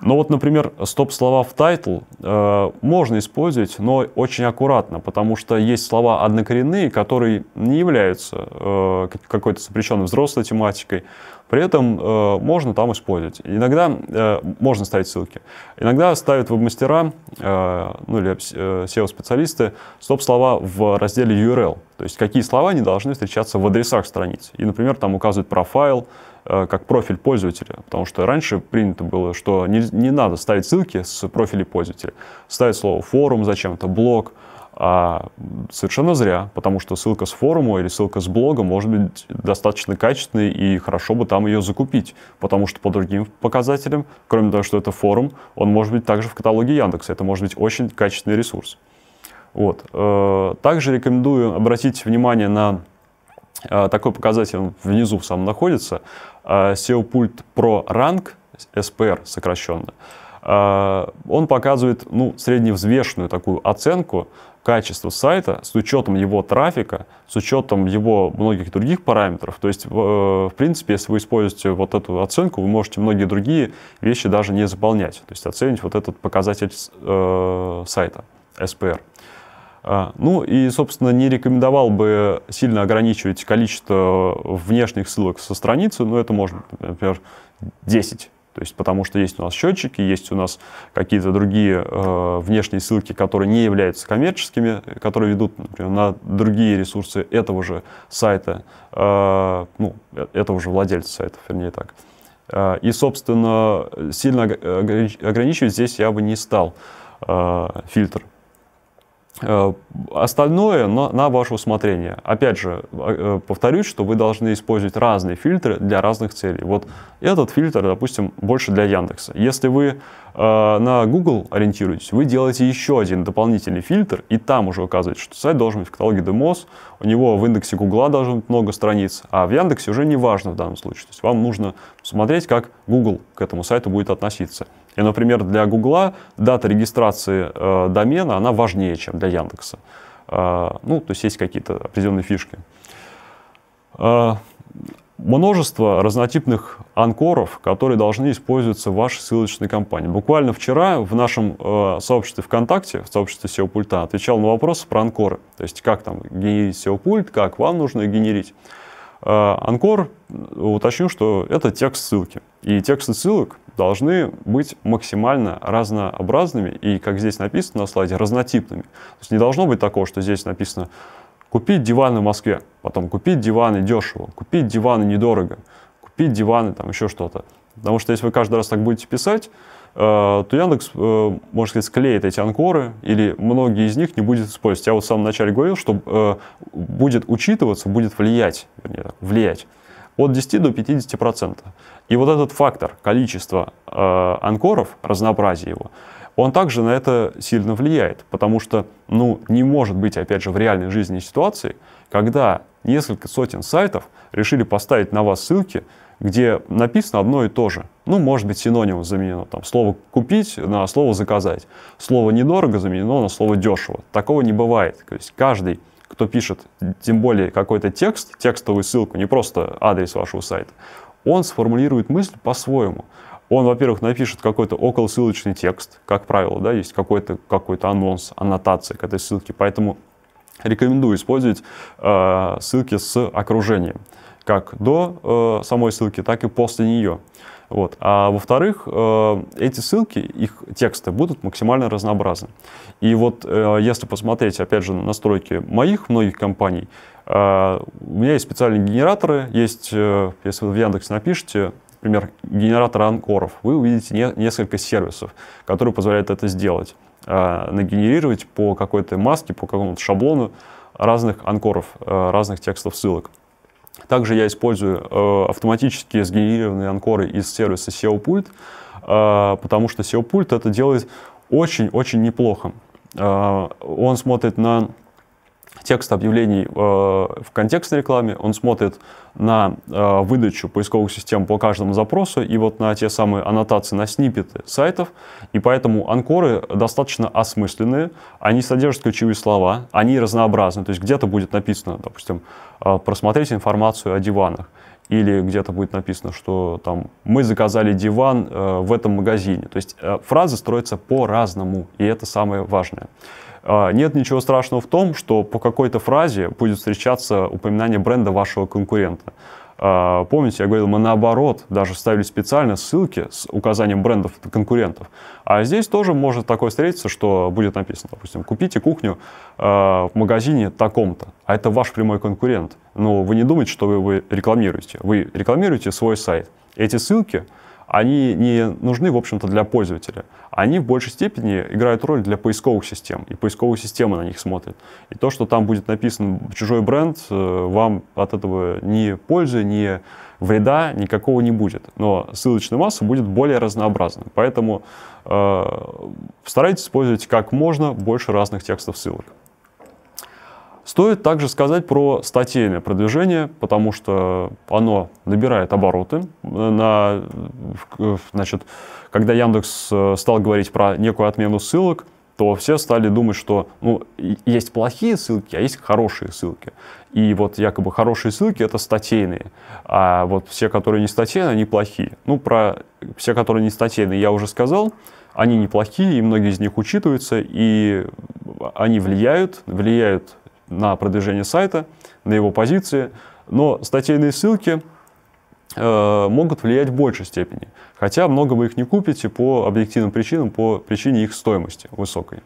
B: Но ну вот, например, стоп-слова в тайтл э, можно использовать, но очень аккуратно, потому что есть слова однокоренные, которые не являются э, какой-то запрещенной взрослой тематикой. При этом э, можно там использовать. Иногда э, можно ставить ссылки. Иногда ставят веб-мастера, э, ну или э, SEO-специалисты, стоп-слова в разделе URL. То есть какие слова не должны встречаться в адресах страниц. И, например, там указывают профайл, Э, как профиль пользователя, потому что раньше принято было, что не, не надо ставить ссылки с профилей пользователя, ставить слово форум зачем-то, блог, а совершенно зря, потому что ссылка с форума или ссылка с блога может быть достаточно качественной и хорошо бы там ее закупить, потому что по другим показателям, кроме того, что это форум, он может быть также в каталоге Яндекса, это может быть очень качественный ресурс. Вот. Э, также рекомендую обратить внимание на э, такой показатель он внизу сам находится, а, SEO-пульт Pro Rank, SPR сокращенно, а, он показывает ну, средневзвешенную такую оценку качества сайта с учетом его трафика, с учетом его многих других параметров. То есть, э, в принципе, если вы используете вот эту оценку, вы можете многие другие вещи даже не заполнять. То есть оценить вот этот показатель э, сайта, SPR. А, ну и, собственно, не рекомендовал бы сильно ограничивать количество внешних ссылок со страницы, но это может, например, 10. То есть, потому что есть у нас счетчики, есть у нас какие-то другие э, внешние ссылки, которые не являются коммерческими, которые ведут, например, на другие ресурсы этого же сайта, э, ну, э, этого же владельца сайта, вернее так. Э, и, собственно, сильно ограничивать здесь я бы не стал э, фильтр. Э, остальное на, ваше усмотрение. Опять же, э, э, повторюсь, что вы должны использовать разные фильтры для разных целей. Вот этот фильтр, допустим, больше для Яндекса. Если вы на Google ориентируетесь, вы делаете еще один дополнительный фильтр, и там уже указываете, что сайт должен быть в каталоге Demos, у него в индексе Google должно быть много страниц, а в Яндексе уже не важно в данном случае. То есть вам нужно смотреть, как Google к этому сайту будет относиться. И, например, для Гугла дата регистрации э, домена, она важнее, чем для Яндекса. Э, ну, то есть есть какие-то определенные фишки. Э, множество разнотипных анкоров, которые должны использоваться в вашей ссылочной кампании. Буквально вчера в нашем э, сообществе ВКонтакте, в сообществе SEO-пульта, отвечал на вопросы про анкоры. То есть, как там генерить SEO-пульт, как вам нужно генерить. Э, анкор, э, уточню, что это текст ссылки. И тексты ссылок должны быть максимально разнообразными и, как здесь написано на слайде, разнотипными. То есть не должно быть такого, что здесь написано купить диваны в Москве, потом купить диваны дешево, купить диваны недорого, купить диваны там еще что-то. Потому что если вы каждый раз так будете писать, э, то Яндекс, э, можно сказать, склеит эти анкоры, или многие из них не будет использовать. Я вот в самом начале говорил, что э, будет учитываться, будет влиять, вернее, влиять от 10 до 50 процентов. И вот этот фактор, количество э, анкоров, разнообразие его, он также на это сильно влияет, потому что, ну, не может быть, опять же, в реальной жизни ситуации, когда несколько сотен сайтов решили поставить на вас ссылки, где написано одно и то же. Ну, может быть, синоним заменено. Там, слово «купить» на слово «заказать». Слово «недорого» заменено на слово «дешево». Такого не бывает. То есть каждый, кто пишет, тем более какой-то текст, текстовую ссылку, не просто адрес вашего сайта, он сформулирует мысль по-своему. Он, во-первых, напишет какой-то околосылочный текст, как правило, да, есть какой-то какой анонс, аннотация к этой ссылке. Поэтому рекомендую использовать э, ссылки с окружением, как до э, самой ссылки, так и после нее. Вот. А во-вторых, э, эти ссылки, их тексты будут максимально разнообразны. И вот э, если посмотреть, опять же, на настройки моих многих компаний, а, у меня есть специальные генераторы, есть, э, если вы в Яндексе напишите, например, генератор анкоров, вы увидите не, несколько сервисов, которые позволяют это сделать. А, нагенерировать по какой-то маске, по какому-то шаблону разных анкоров, э, разных текстов ссылок. Также я использую э, автоматически сгенерированные анкоры из сервиса SEO-пульт, потому что SEO-пульт это делает очень-очень неплохо. Он смотрит на текст объявлений э, в контекстной рекламе, он смотрит на э, выдачу поисковых систем по каждому запросу и вот на те самые аннотации, на снипеты сайтов. И поэтому анкоры достаточно осмысленные, они содержат ключевые слова, они разнообразны. То есть где-то будет написано, допустим, э, просмотрите информацию о диванах или где-то будет написано, что там мы заказали диван э, в этом магазине. То есть э, фразы строятся по-разному, и это самое важное. А, нет ничего страшного в том, что по какой-то фразе будет встречаться упоминание бренда вашего конкурента. А, помните, я говорил, мы наоборот даже ставили специально ссылки с указанием брендов конкурентов. А здесь тоже может такое встретиться, что будет написано, допустим, купите кухню а, в магазине таком-то, а это ваш прямой конкурент. Но ну, вы не думаете, что вы, вы рекламируете. Вы рекламируете свой сайт. Эти ссылки они не нужны, в общем-то, для пользователя. Они в большей степени играют роль для поисковых систем, и поисковые системы на них смотрят. И то, что там будет написан чужой бренд, э, вам от этого ни пользы, ни вреда никакого не будет. Но ссылочная масса будет более разнообразной. Поэтому э, старайтесь использовать как можно больше разных текстов ссылок. Стоит также сказать про статейное продвижение, потому что оно набирает обороты. Э, на, значит, когда Яндекс э, стал говорить про некую отмену ссылок, то все стали думать, что ну, есть плохие ссылки, а есть хорошие ссылки. И вот якобы хорошие ссылки это статейные, а вот все, которые не статейные, они плохие. Ну, про все, которые не статейные, я уже сказал, они неплохие, и многие из них учитываются, и они влияют, влияют на продвижение сайта, на его позиции, но статейные ссылки э, могут влиять в большей степени, хотя много вы их не купите по объективным причинам, по причине их стоимости высокой.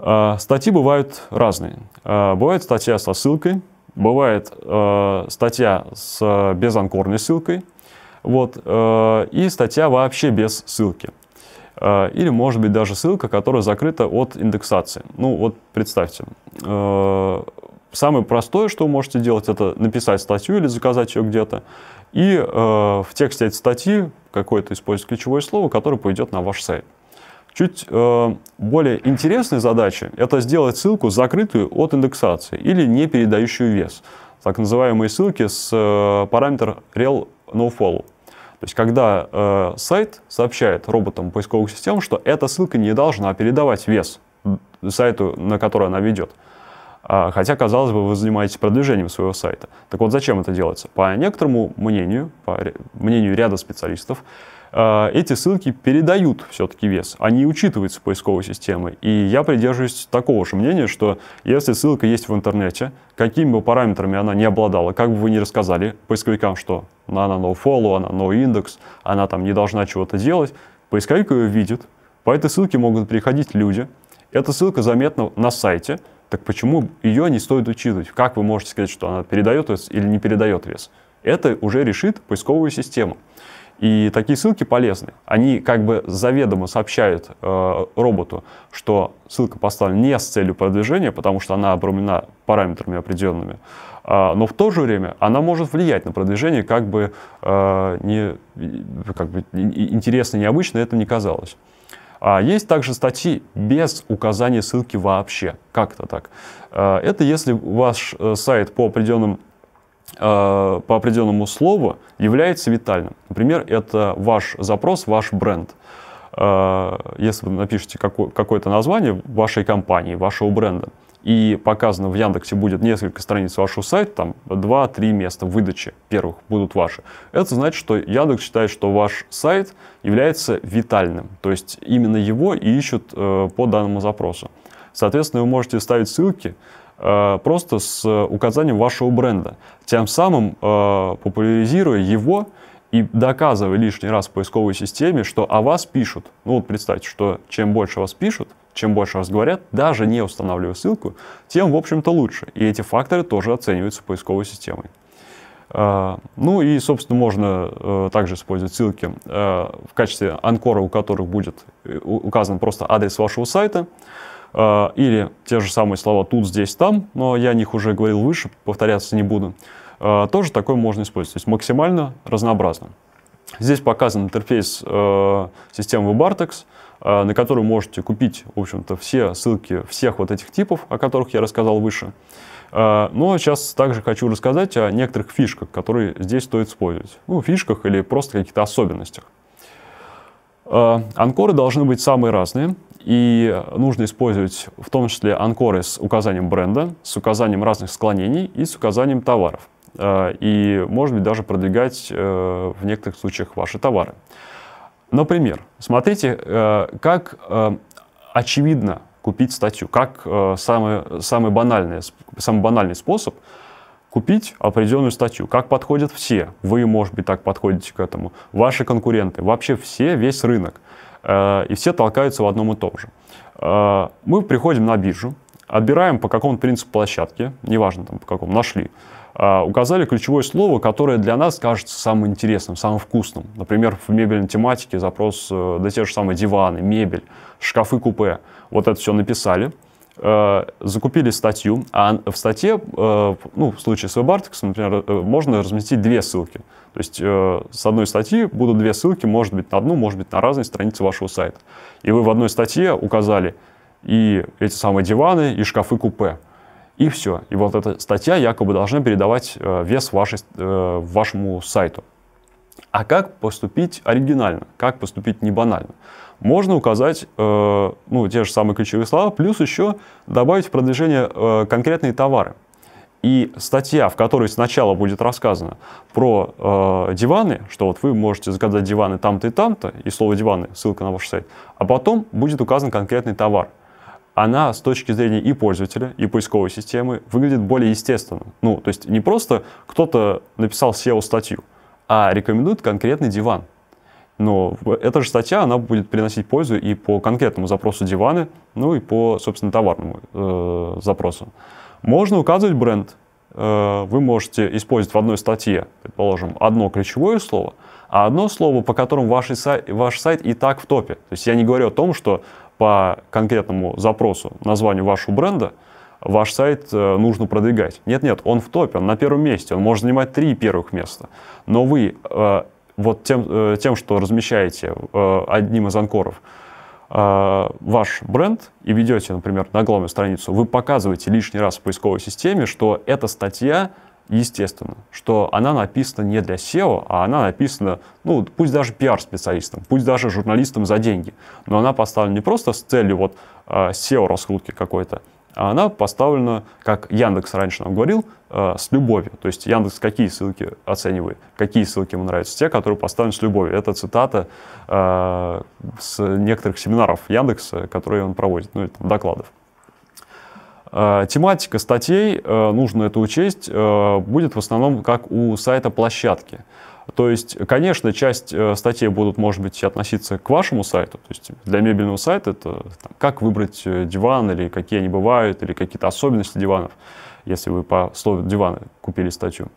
B: А, статьи бывают разные. А, бывает статья со ссылкой, бывает э, статья с безанкорной ссылкой, вот, э, и статья вообще без ссылки. Э, или может быть даже ссылка, которая закрыта от индексации. Ну вот представьте, э, самое простое, что вы можете делать, это написать статью или заказать ее где-то, и э, в тексте этой статьи какое-то использовать ключевое слово, которое пойдет на ваш сайт. Чуть э, более интересная задача – это сделать ссылку закрытую от индексации или не передающую вес. Так называемые ссылки с э, параметр rel nofollow. То есть, когда э, сайт сообщает роботам поисковых систем, что эта ссылка не должна передавать вес сайту, на который она ведет. А, хотя, казалось бы, вы занимаетесь продвижением своего сайта. Так вот, зачем это делается? По некоторому мнению, по мнению ряда специалистов, а, эти ссылки передают все-таки вес, они а учитываются поисковой системой. И я придерживаюсь такого же мнения, что если ссылка есть в интернете, какими бы параметрами она не обладала, как бы вы ни рассказали поисковикам, что она no follow, она no index, она там не должна чего-то делать, поисковик ее видит, по этой ссылке могут переходить люди, эта ссылка заметна на сайте, так почему ее не стоит учитывать? Как вы можете сказать, что она передает вес или не передает вес? Это уже решит поисковую систему. И такие ссылки полезны. Они как бы заведомо сообщают э, роботу, что ссылка поставлена не с целью продвижения, потому что она обрамлена параметрами определенными, э, но в то же время она может влиять на продвижение, как бы, э, не, как бы интересно и необычно это не казалось. А есть также статьи без указания ссылки вообще, как-то так. Э, это если ваш э, сайт по определенным Э, по определенному слову является витальным. Например, это ваш запрос, ваш бренд. Э, если вы напишете какое-то название вашей компании, вашего бренда, и показано в Яндексе будет несколько страниц вашего сайта, там 2-3 места выдачи первых будут ваши. Это значит, что Яндекс считает, что ваш сайт является витальным, то есть именно его и ищут э, по данному запросу. Соответственно, вы можете ставить ссылки Э, просто с указанием вашего бренда, тем самым э, популяризируя его и доказывая лишний раз в поисковой системе, что о вас пишут. Ну вот представьте, что чем больше вас пишут, чем больше вас говорят, даже не устанавливая ссылку, тем, в общем-то, лучше. И эти факторы тоже оцениваются поисковой системой. Э, ну и, собственно, можно также использовать ссылки в качестве анкора, у которых будет указан просто адрес вашего сайта. А, или те же самые слова тут, здесь, там, но я о них уже говорил выше, повторяться не буду, а, тоже такое можно использовать, то есть максимально разнообразно. Здесь показан интерфейс э, системы Bartex, э, на которую можете купить, в общем-то, все ссылки всех вот этих типов, о которых я рассказал выше. Э, но сейчас также хочу рассказать о некоторых фишках, которые здесь стоит использовать. Ну, фишках или просто каких-то особенностях. Э, анкоры должны быть самые разные, и нужно использовать в том числе анкоры с указанием бренда, с указанием разных склонений и с указанием товаров. Э, и, может быть, даже продвигать э, в некоторых случаях ваши товары. Например, смотрите, как очевидно купить статью, как самый, самый, банальный, самый банальный способ – купить определенную статью. Как подходят все, вы, может быть, так подходите к этому, ваши конкуренты, вообще все, весь рынок. Э, и все толкаются в одном и том же. Э, мы приходим на биржу, отбираем по какому принципу площадки, неважно там по какому, нашли, э, указали ключевое слово, которое для нас кажется самым интересным, самым вкусным. Например, в мебельной тематике запрос, да те же самые диваны, мебель, шкафы-купе. Вот это все написали – Э, закупили статью, а в статье, э, ну, в случае с WebArtex, например, э, можно разместить две ссылки. То есть с одной статьи будут две ссылки, может быть, на одну, может быть, на разные страницы вашего сайта. И вы в одной статье указали и эти самые диваны, и шкафы-купе. И все. И вот эта статья якобы должна передавать вес вашей, вашему сайту. А как поступить оригинально? Как поступить не банально? можно указать э, ну, те же самые ключевые слова, плюс еще добавить в продвижение э, конкретные товары. И статья, в которой сначала будет рассказано про э, диваны, что вот вы можете заказать диваны там-то и там-то, и слово диваны, ссылка на ваш сайт, а потом будет указан конкретный товар. Она с точки зрения и пользователя, и поисковой системы выглядит более естественно. Ну, то есть не просто кто-то написал SEO-статью, а рекомендует конкретный диван. Но эта же статья, она будет приносить пользу и по конкретному запросу диваны, ну и по, собственно, товарному э, запросу. Можно указывать бренд. Э, вы можете использовать в одной статье, предположим, одно ключевое слово, а одно слово, по которому ваш сайт, ваш сайт и так в топе. То есть я не говорю о том, что по конкретному запросу, названию вашего бренда, ваш сайт э, нужно продвигать. Нет-нет, он в топе, он на первом месте, он может занимать три первых места. Но вы э, вот тем, э, тем что размещаете э, одним из анкоров э, ваш бренд и ведете, например, на главную страницу, вы показываете лишний раз в поисковой системе, что эта статья естественно, что она написана не для SEO, а она написана, ну, пусть даже пиар-специалистом, пусть даже журналистом за деньги, но она поставлена не просто с целью вот SEO-раскрутки какой-то, а она поставлена, как Яндекс раньше нам говорил, э, с любовью. То есть Яндекс какие ссылки оценивает, какие ссылки ему нравятся, те, которые поставлены с любовью. Это цитата э, с некоторых семинаров Яндекса, которые он проводит, ну, там, докладов. Э, тематика статей, э, нужно это учесть, э, будет в основном как у сайта площадки. То есть, конечно, часть э, статей будут, может быть, относиться к вашему сайту. То есть для мебельного сайта это там, как выбрать э, диван или какие они бывают, или какие-то особенности диванов, если вы по слову дивана купили статью.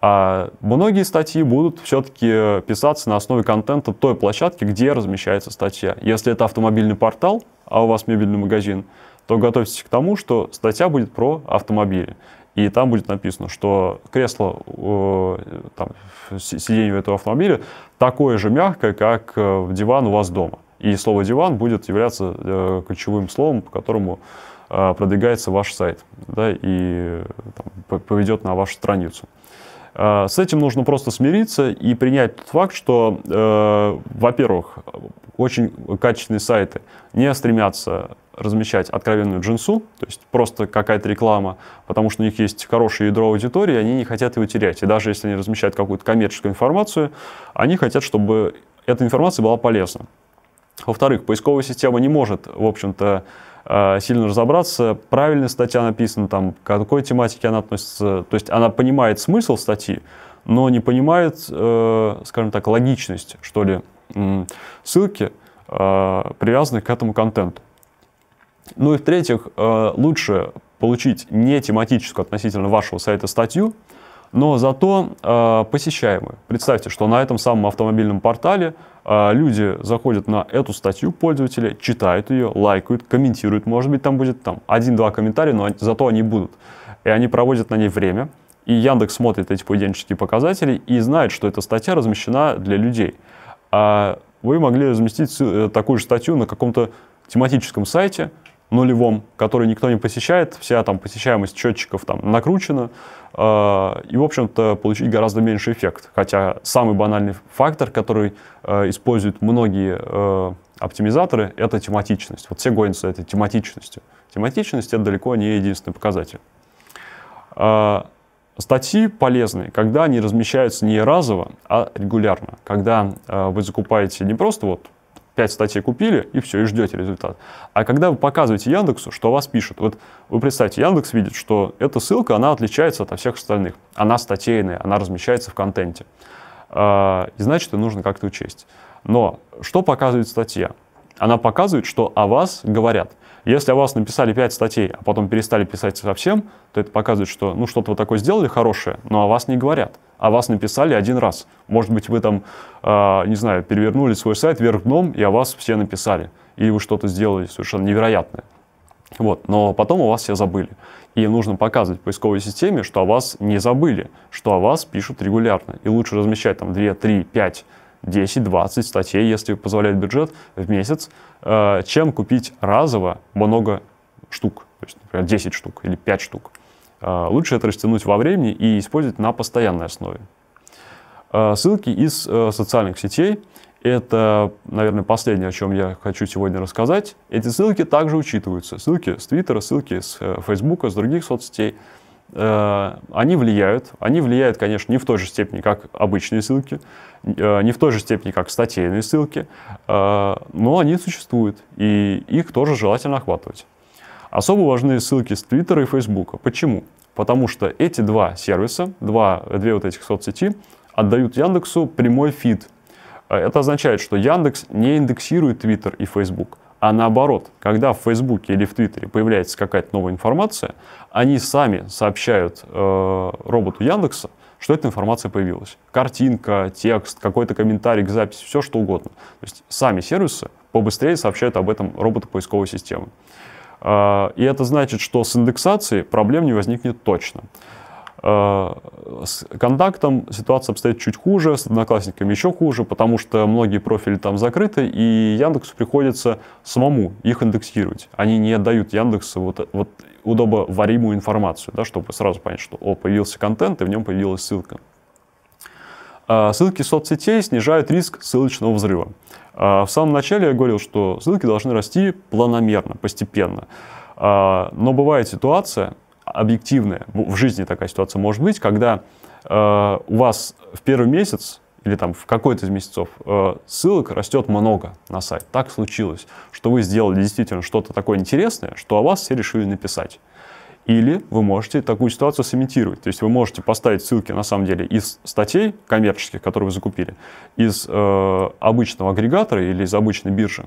B: А многие статьи будут все-таки писаться на основе контента той площадки, где размещается статья. Если это автомобильный портал, а у вас мебельный магазин, то готовьтесь к тому, что статья будет про автомобили. И там будет написано, что кресло, э, там, сиденье этого автомобиля такое же мягкое, как э, диван у вас дома. И слово «диван» будет являться э, ключевым словом, по которому э, продвигается ваш сайт да, и там, поведет на вашу страницу. Э, с этим нужно просто смириться и принять тот факт, что, э, во-первых, очень качественные сайты не стремятся размещать откровенную джинсу, то есть просто какая-то реклама, потому что у них есть хорошее ядро аудитории, они не хотят его терять. И даже если они размещают какую-то коммерческую информацию, они хотят, чтобы эта информация была полезна. Во-вторых, поисковая система не может, в общем-то, э, сильно разобраться, правильно статья написана, там, к какой тематике она относится. То есть она понимает смысл статьи, но не понимает, э, скажем так, логичность, что ли, ссылки, э, привязанных к этому контенту. Ну и в-третьих, э, лучше получить не тематическую относительно вашего сайта статью, но зато э, посещаемы. Представьте, что на этом самом автомобильном портале э, люди заходят на эту статью пользователя, читают ее, лайкают, комментируют. Может быть, там будет там один-два комментария, но зато они будут. И они проводят на ней время. И Яндекс смотрит эти поведенческие показатели и знает, что эта статья размещена для людей. А вы могли разместить э, такую же статью на каком-то тематическом сайте – нулевом, который никто не посещает, вся там посещаемость счетчиков там накручена, э, и, в общем-то, получить гораздо меньше эффект. Хотя самый банальный фактор, который э, используют многие э, оптимизаторы, это тематичность. Вот все гонятся этой тематичностью. Тематичность — это далеко не единственный показатель. Э, статьи полезны, когда они размещаются не разово, а регулярно. Когда э, вы закупаете не просто вот 5 статей купили, и все, и ждете результат. А когда вы показываете Яндексу, что вас пишут, вот вы представьте, Яндекс видит, что эта ссылка, она отличается от всех остальных. Она статейная, она размещается в контенте. А, и значит, ее нужно как-то учесть. Но что показывает статья? Она показывает, что о вас говорят. Если о вас написали 5 статей, а потом перестали писать совсем, то это показывает, что ну что-то вы такое сделали хорошее, но о вас не говорят. О вас написали один раз. Может быть, вы там, э, не знаю, перевернули свой сайт вверх дном, и о вас все написали. Или вы что-то сделали совершенно невероятное. Вот, но потом о вас все забыли. И нужно показывать поисковой системе, что о вас не забыли, что о вас пишут регулярно. И лучше размещать там 2, 3, 5 10-20 статей, если позволяет бюджет, в месяц, э, чем купить разово много штук, то есть, например, 10 штук или 5 штук. Э, лучше это растянуть во времени и использовать на постоянной основе. Э, ссылки из социальных сетей. Это, наверное, последнее, о чем я хочу сегодня рассказать. Эти ссылки также учитываются. Ссылки с Твиттера, ссылки с Фейсбука, с других соцсетей – Э, они влияют. Они влияют, конечно, не в той же степени, как обычные ссылки, э, не в той же степени, как статейные ссылки, э, но они существуют, и их тоже желательно охватывать. Особо важны ссылки с Твиттера и Фейсбука. Почему? Потому что эти два сервиса, два, две вот этих соцсети, отдают Яндексу прямой фид. Это означает, что Яндекс не индексирует Твиттер и Фейсбук, а наоборот, когда в Фейсбуке или в Твиттере появляется какая-то новая информация, они сами сообщают э, роботу Яндекса, что эта информация появилась. Картинка, текст, какой-то комментарий к записи, все что угодно. То есть сами сервисы побыстрее сообщают об этом роботу поисковой системы. Э, и это значит, что с индексацией проблем не возникнет точно. Э, с контактом ситуация обстоит чуть хуже, с одноклассниками еще хуже, потому что многие профили там закрыты, и Яндексу приходится самому их индексировать. Они не отдают Яндексу вот, вот удобоваримую информацию, да, чтобы сразу понять, что о, появился контент, и в нем появилась ссылка. Э, ссылки соцсетей снижают риск ссылочного взрыва. Э, в самом начале я говорил, что ссылки должны расти планомерно, постепенно. Но бывает ситуация, объективная в жизни такая ситуация может быть, когда э, у вас в первый месяц или там в какой-то из месяцев э, ссылок растет много на сайт. Так случилось, что вы сделали действительно что-то такое интересное, что о вас все решили написать. Или вы можете такую ситуацию сымитировать. То есть вы можете поставить ссылки, на самом деле, из статей коммерческих, которые вы закупили, из э, обычного агрегатора или из обычной биржи.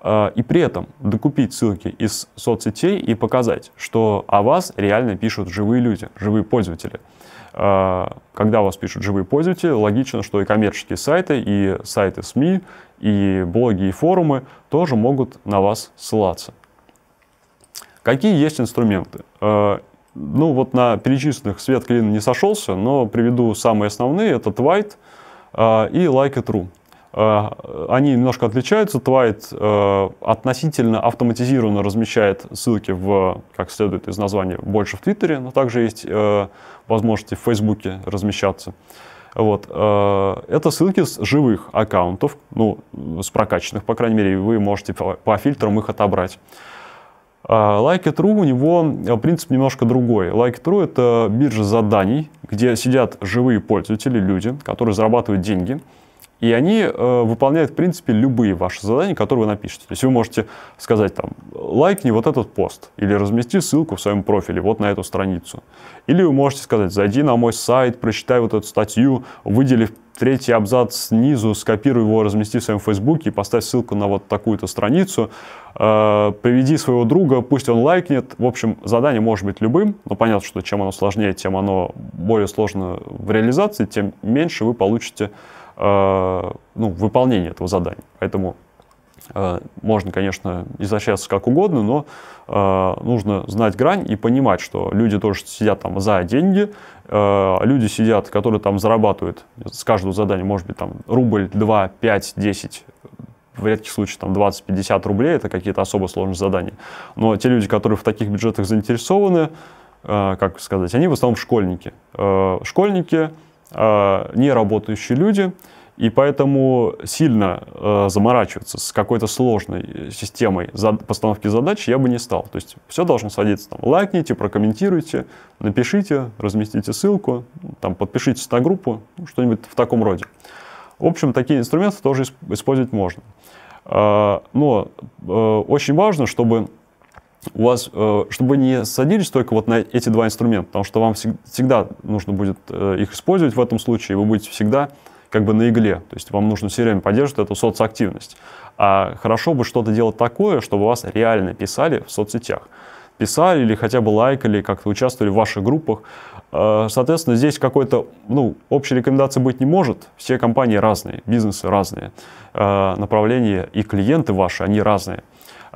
B: А, и при этом докупить ссылки из соцсетей и показать, что о вас реально пишут живые люди, живые пользователи. А, когда вас пишут живые пользователи, логично, что и коммерческие сайты, и сайты СМИ, и блоги, и форумы тоже могут на вас ссылаться. Какие есть инструменты? А, ну вот на перечисленных свет клин не сошелся, но приведу самые основные. Это Twite и Like It True. Э, они немножко отличаются. Твайт э, относительно автоматизированно размещает ссылки в, как следует из названия, больше в Твиттере, но также есть э, возможности в Фейсбуке размещаться. Вот. Это ссылки с живых аккаунтов, ну, с прокачанных, по крайней мере, вы можете по, фильтрам их отобрать. Like у него принцип немножко другой. Like это биржа заданий, где сидят живые пользователи, люди, которые зарабатывают деньги, и они э, выполняют, в принципе, любые ваши задания, которые вы напишете. То есть вы можете сказать там, лайкни вот этот пост, или размести ссылку в своем профиле вот на эту страницу. Или вы можете сказать, зайди на мой сайт, прочитай вот эту статью, выдели третий абзац снизу, скопируй его, размести в своем фейсбуке и поставь ссылку на вот такую-то страницу. Э, приведи своего друга, пусть он лайкнет. В общем, задание может быть любым, но понятно, что чем оно сложнее, тем оно более сложно в реализации, тем меньше вы получите Э, ну, выполнение этого задания. Поэтому э, можно, конечно, изощряться как угодно, но э, нужно знать грань и понимать, что люди тоже сидят там за деньги, а люди сидят, которые там зарабатывают с каждого задания, может быть, там рубль, 2, 5, 10, в редких случаях там 20-50 рублей, это какие-то особо сложные задания. Но те люди, которые в таких бюджетах заинтересованы, э, как сказать, они в основном школьники. Школьники – а, неработающие люди, и поэтому сильно а, заморачиваться с какой-то сложной э, системой постановки задач я бы не стал. То есть все должно садиться там. Лайкните, прокомментируйте, напишите, разместите ссылку, там, подпишитесь на группу, ну, что-нибудь в таком роде. В общем, такие инструменты тоже использовать можно. А, но э, очень важно, чтобы у вас, э, чтобы вы не садились только вот на эти два инструмента, потому что вам всегда нужно будет э, их использовать в этом случае, вы будете всегда как бы на игле, то есть вам нужно все время поддерживать эту соцактивность. А хорошо бы что-то делать такое, чтобы вас реально писали в соцсетях. Писали или хотя бы лайкали, как-то участвовали в ваших группах. Э, соответственно, здесь какой-то, ну, общей рекомендации быть не может. Все компании разные, бизнесы разные, направления и клиенты ваши, они разные.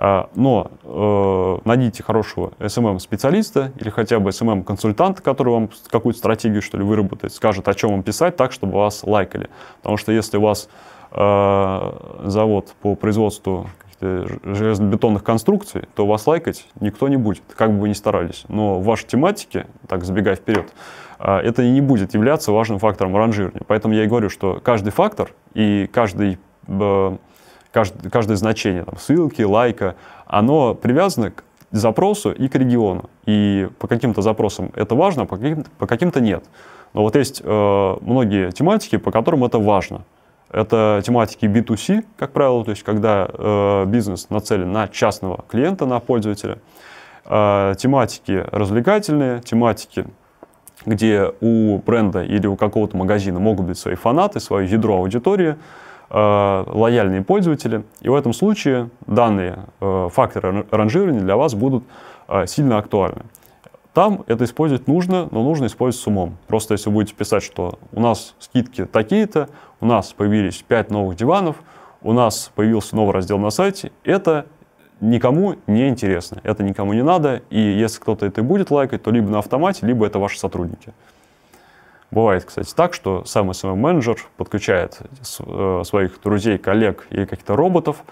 B: А, но э, найдите хорошего SMM-специалиста эм или хотя бы SMM-консультанта, эм который вам какую-то стратегию, что ли, выработает, скажет, о чем вам писать так, чтобы вас лайкали. Потому что если у вас э, завод по производству железобетонных конструкций, то вас лайкать никто не будет, как бы вы ни старались. Но в вашей тематике, так забегая вперед, э, это не будет являться важным фактором ранжирования. Поэтому я и говорю, что каждый фактор и каждый каждое, каждое значение, там, ссылки, лайка, оно привязано к запросу и к региону. И по каким-то запросам это важно, а по каким-то, по каким-то нет. Но вот есть э, многие тематики, по которым это важно. Это тематики B2C, как правило, то есть когда э, бизнес нацелен на частного клиента, на пользователя. Э, тематики развлекательные, тематики, где у бренда или у какого-то магазина могут быть свои фанаты, свое ядро аудитории – Э, лояльные пользователи. И в этом случае данные э, факторы ранжирования для вас будут э, сильно актуальны. Там это использовать нужно, но нужно использовать с умом. Просто если вы будете писать, что у нас скидки такие-то, у нас появились 5 новых диванов, у нас появился новый раздел на сайте, это никому не интересно, это никому не надо, и если кто-то это и будет лайкать, то либо на автомате, либо это ваши сотрудники. Бывает, кстати, так, что сам SMM-менеджер подключает э, своих друзей, коллег или каких-то роботов,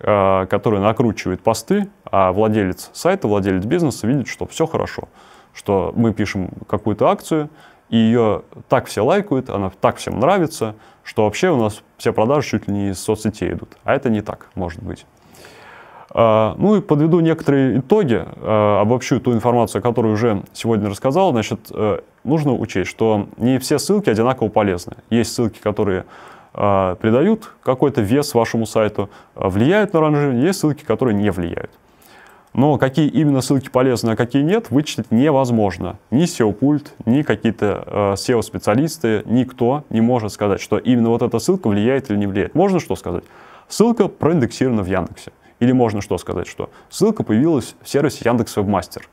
B: э, которые накручивают посты, а владелец сайта, владелец бизнеса видит, что все хорошо, что мы пишем какую-то акцию, и ее так все лайкают, она так всем нравится, что вообще у нас все продажи чуть ли не из соцсетей идут. А это не так, может быть. А, ну и подведу некоторые итоги, а, обобщу ту информацию, которую уже сегодня рассказал. Значит, э, нужно учесть, что не все ссылки одинаково полезны. Есть ссылки, которые а, придают какой-то вес вашему сайту, влияют на ранжирование, есть ссылки, которые не влияют. Но какие именно ссылки полезны, а какие нет, вычислить невозможно. Ни SEO-пульт, ни какие-то SEO-специалисты, никто не может сказать, что именно вот эта ссылка влияет или не влияет. Можно что сказать? Ссылка проиндексирована в Яндексе. Или можно что сказать, что ссылка появилась в сервисе Яндекс Вебмастер.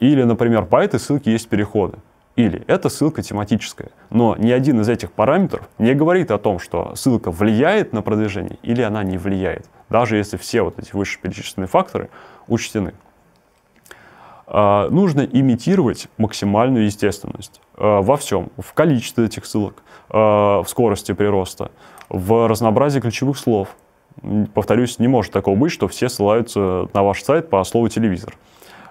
B: Или, например, по этой ссылке есть переходы. Или это ссылка тематическая. Но ни один из этих параметров не говорит о том, что ссылка влияет на продвижение или она не влияет. Даже если все вот эти вышеперечисленные факторы учтены. А, нужно имитировать максимальную естественность а, во всем. В количестве этих ссылок, а, в скорости прироста, в разнообразии ключевых слов – повторюсь, не может такого быть, что все ссылаются на ваш сайт по слову «телевизор».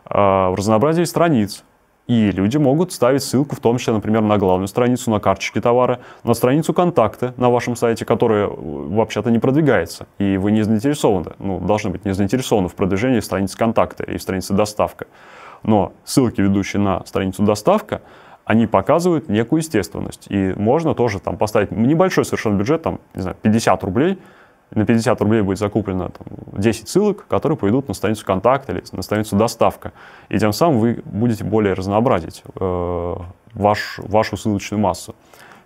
B: А, в разнообразии страниц, и люди могут ставить ссылку, в том числе, например, на главную страницу, на карточки товара, на страницу контакта на вашем сайте, которая э, вообще-то не продвигается, и вы не заинтересованы, ну, должны быть не заинтересованы в продвижении страницы контакта и страницы доставка. Но ссылки, ведущие на страницу доставка, они показывают некую естественность. И можно тоже там поставить небольшой совершенно бюджет, там, не знаю, 50 рублей – на 50 рублей будет закуплено там, 10 ссылок, которые пойдут на страницу «Контакт» или на страницу «Доставка». И тем самым вы будете более разнообразить э, ваш, вашу ссылочную массу.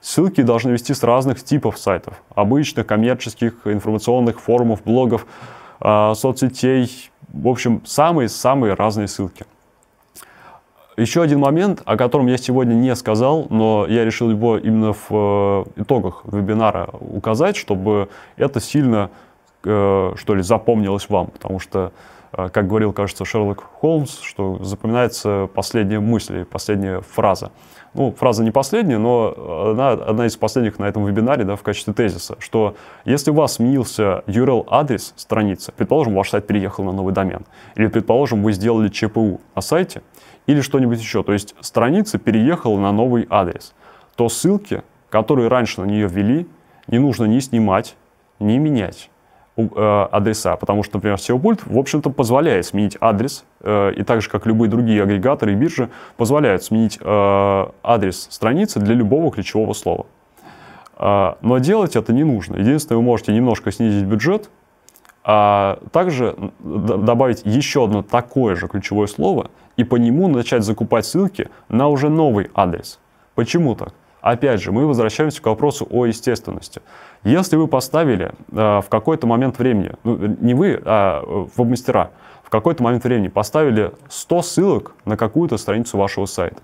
B: Ссылки должны вести с разных типов сайтов. Обычных, коммерческих, информационных, форумов, блогов, э, соцсетей. В общем, самые-самые разные ссылки. Еще один момент, о котором я сегодня не сказал, но я решил его именно в э, итогах вебинара указать, чтобы это сильно, э, что ли, запомнилось вам. Потому что, э, как говорил, кажется, Шерлок Холмс, что запоминается последняя мысль, последняя фраза. Ну, фраза не последняя, но она одна из последних на этом вебинаре да, в качестве тезиса, что если у вас сменился URL-адрес страницы, предположим, ваш сайт переехал на новый домен, или, предположим, вы сделали ЧПУ на сайте – или что-нибудь еще. То есть страница переехала на новый адрес. То ссылки, которые раньше на нее ввели, не нужно ни снимать, ни менять э, адреса, потому что, например, SEO-пульт, в общем-то, позволяет сменить адрес, э, и так же, как любые другие агрегаторы и биржи, позволяют сменить э, адрес страницы для любого ключевого слова. Но делать это не нужно. Единственное, вы можете немножко снизить бюджет, а также добавить еще одно такое же ключевое слово и по нему начать закупать ссылки на уже новый адрес. Почему так? Опять же, мы возвращаемся к вопросу о естественности. Если вы поставили э, в какой-то момент времени, ну, не вы, а э, веб-мастера, в какой-то момент времени поставили 100 ссылок на какую-то страницу вашего сайта,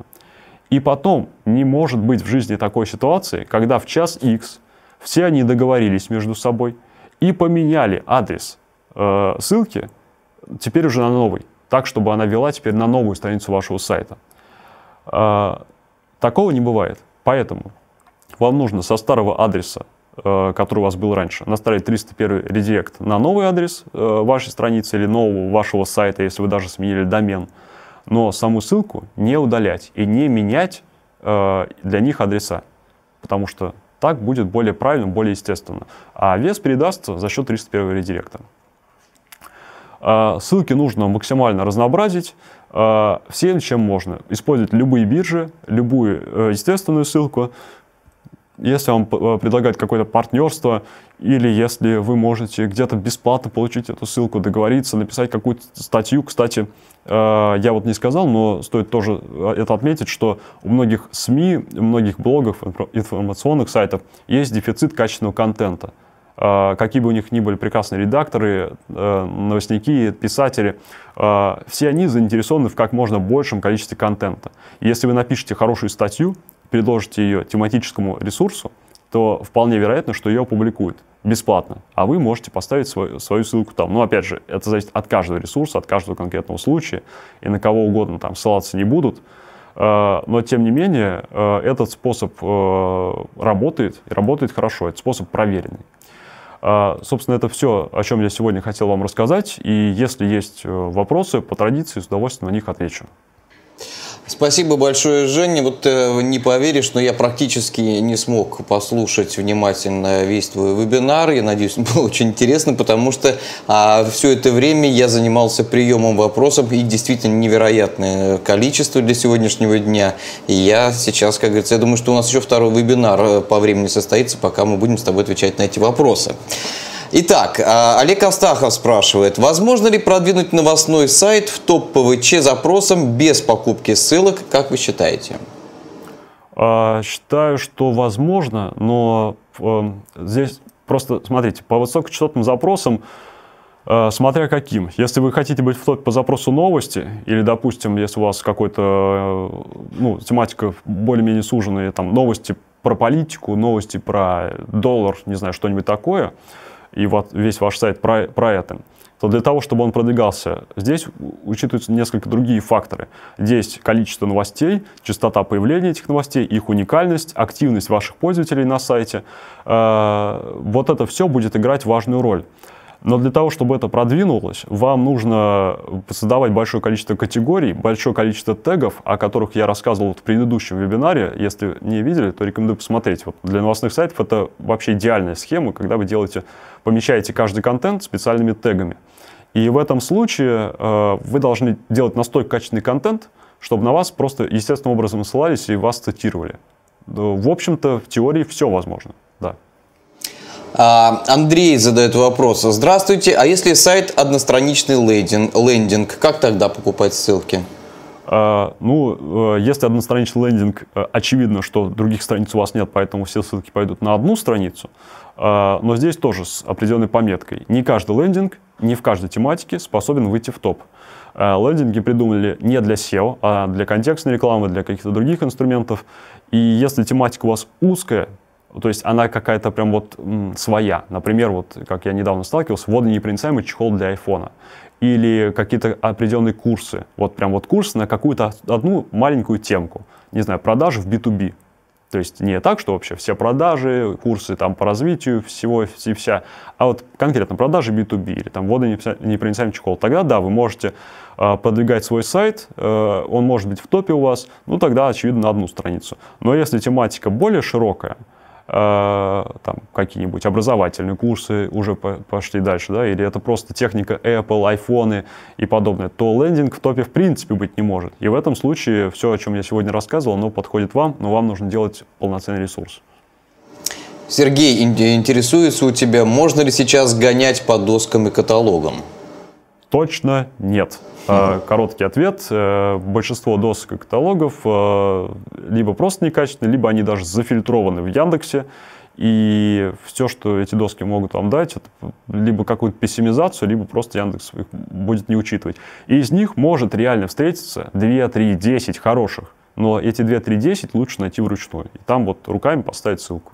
B: и потом не может быть в жизни такой ситуации, когда в час X все они договорились между собой – и поменяли адрес э, ссылки теперь уже на новый, так, чтобы она вела теперь на новую страницу вашего сайта. Э, такого не бывает. Поэтому вам нужно со старого адреса, э, который у вас был раньше, настроить 301 редирект на новый адрес э, вашей страницы или нового вашего сайта, если вы даже сменили домен. Но саму ссылку не удалять и не менять э, для них адреса, потому что так будет более правильно, более естественно. А вес передастся за счет 301 редиректа. А, ссылки нужно максимально разнообразить а, всем, чем можно. Использовать любые биржи, любую э, естественную ссылку, если вам э, предлагают какое-то партнерство, или если вы можете где-то бесплатно получить эту ссылку, договориться, написать какую-то статью. Кстати, э, я вот не сказал, но стоит тоже э, это отметить, что у многих СМИ, у многих блогов, информационных сайтов есть дефицит качественного контента. Какие бы у них ни были прекрасные редакторы, новостники, писатели, все они заинтересованы в как можно большем количестве контента. Если вы напишете хорошую статью, предложите ее тематическому ресурсу, то вполне вероятно, что ее опубликуют бесплатно, а вы можете поставить свою, свою ссылку там. Но опять же, это зависит от каждого ресурса, от каждого конкретного случая, и на кого угодно там ссылаться не будут. Э, но, тем не менее, э, этот способ э, работает, и работает хорошо, этот способ проверенный. Собственно, это все, о чем я сегодня хотел вам рассказать, и если есть вопросы, по традиции с удовольствием на них отвечу.
A: Спасибо большое, Женя. Вот э, не поверишь, но я практически не смог послушать внимательно весь твой вебинар. Я надеюсь, он был очень интересно, потому что а, все это время я занимался приемом вопросов, и действительно невероятное количество для сегодняшнего дня. И я сейчас, как говорится, я думаю, что у нас еще второй вебинар э, по времени состоится, пока мы будем с тобой отвечать на эти вопросы. Итак, а, Олег Астахов спрашивает, возможно ли продвинуть новостной сайт в топ ПВЧ запросом без покупки ссылок, как вы считаете?
B: А, считаю, что возможно, но эм, здесь просто, смотрите, по высокочастотным запросам, э, смотря каким. Если вы хотите быть в топ по запросу новости, или, допустим, если у вас какой-то, э, ну, тематика более-менее суженная, там, новости про политику, новости про доллар, не знаю, что-нибудь такое – и вот весь ваш сайт про, про это, то для того, чтобы он продвигался, здесь учитываются несколько другие факторы. Здесь количество новостей, частота появления этих новостей, их уникальность, активность ваших пользователей на сайте. Э, вот это все будет играть важную роль. Но для того, чтобы это продвинулось, вам нужно создавать большое количество категорий, большое количество тегов, о которых я рассказывал вот в предыдущем вебинаре. Если не видели, то рекомендую посмотреть. Вот для новостных сайтов это вообще идеальная схема, когда вы делаете, помещаете каждый контент специальными тегами. И в этом случае э, вы должны делать настолько качественный контент, чтобы на вас просто естественным образом ссылались и вас цитировали. Ну, в общем-то, в теории все возможно.
A: А, Андрей задает вопрос. Здравствуйте, а если сайт одностраничный лендинг, лендинг как тогда покупать ссылки?
B: А, ну, э, если одностраничный лендинг, э, очевидно, что других страниц у вас нет, поэтому все ссылки пойдут на одну страницу. А, но здесь тоже с определенной пометкой. Не каждый лендинг, не в каждой тематике способен выйти в топ. Лендинги придумали не для SEO, а для контекстной рекламы, для каких-то других инструментов. И если тематика у вас узкая, ну, то есть она какая-то прям вот м, своя. Например, вот как я недавно сталкивался, водонепроницаемый чехол для айфона. Или какие-то определенные курсы. Вот прям вот курс на какую-то одну маленькую темку. Не знаю, продажи в B2B. То есть не так, что вообще все продажи, курсы там по развитию всего и вся, а вот конкретно продажи B2B или там водонепроницаемый чехол. Тогда да, вы можете а, подвигать свой сайт, э, он может быть в топе у вас, ну тогда, очевидно, на одну страницу. Но если тематика более широкая, Э, там какие-нибудь образовательные курсы уже пошли дальше, да, или это просто техника Apple, айфоны и подобное, то лендинг в топе в принципе быть не может. И в этом случае все, о чем я сегодня рассказывал, оно подходит вам, но вам нужно делать полноценный ресурс.
A: Сергей, интересуется у тебя, можно ли сейчас гонять по доскам и каталогам?
B: Точно нет. Э, короткий ответ. Э, большинство досок и каталогов э, либо просто некачественные, либо они даже зафильтрованы в Яндексе. И все, что эти доски могут вам дать, это либо какую-то пессимизацию, либо просто Яндекс их будет не учитывать. И из них может реально встретиться 2, 3, 10 хороших. Но эти 2, 3, 10 лучше найти вручную. И там вот руками поставить ссылку.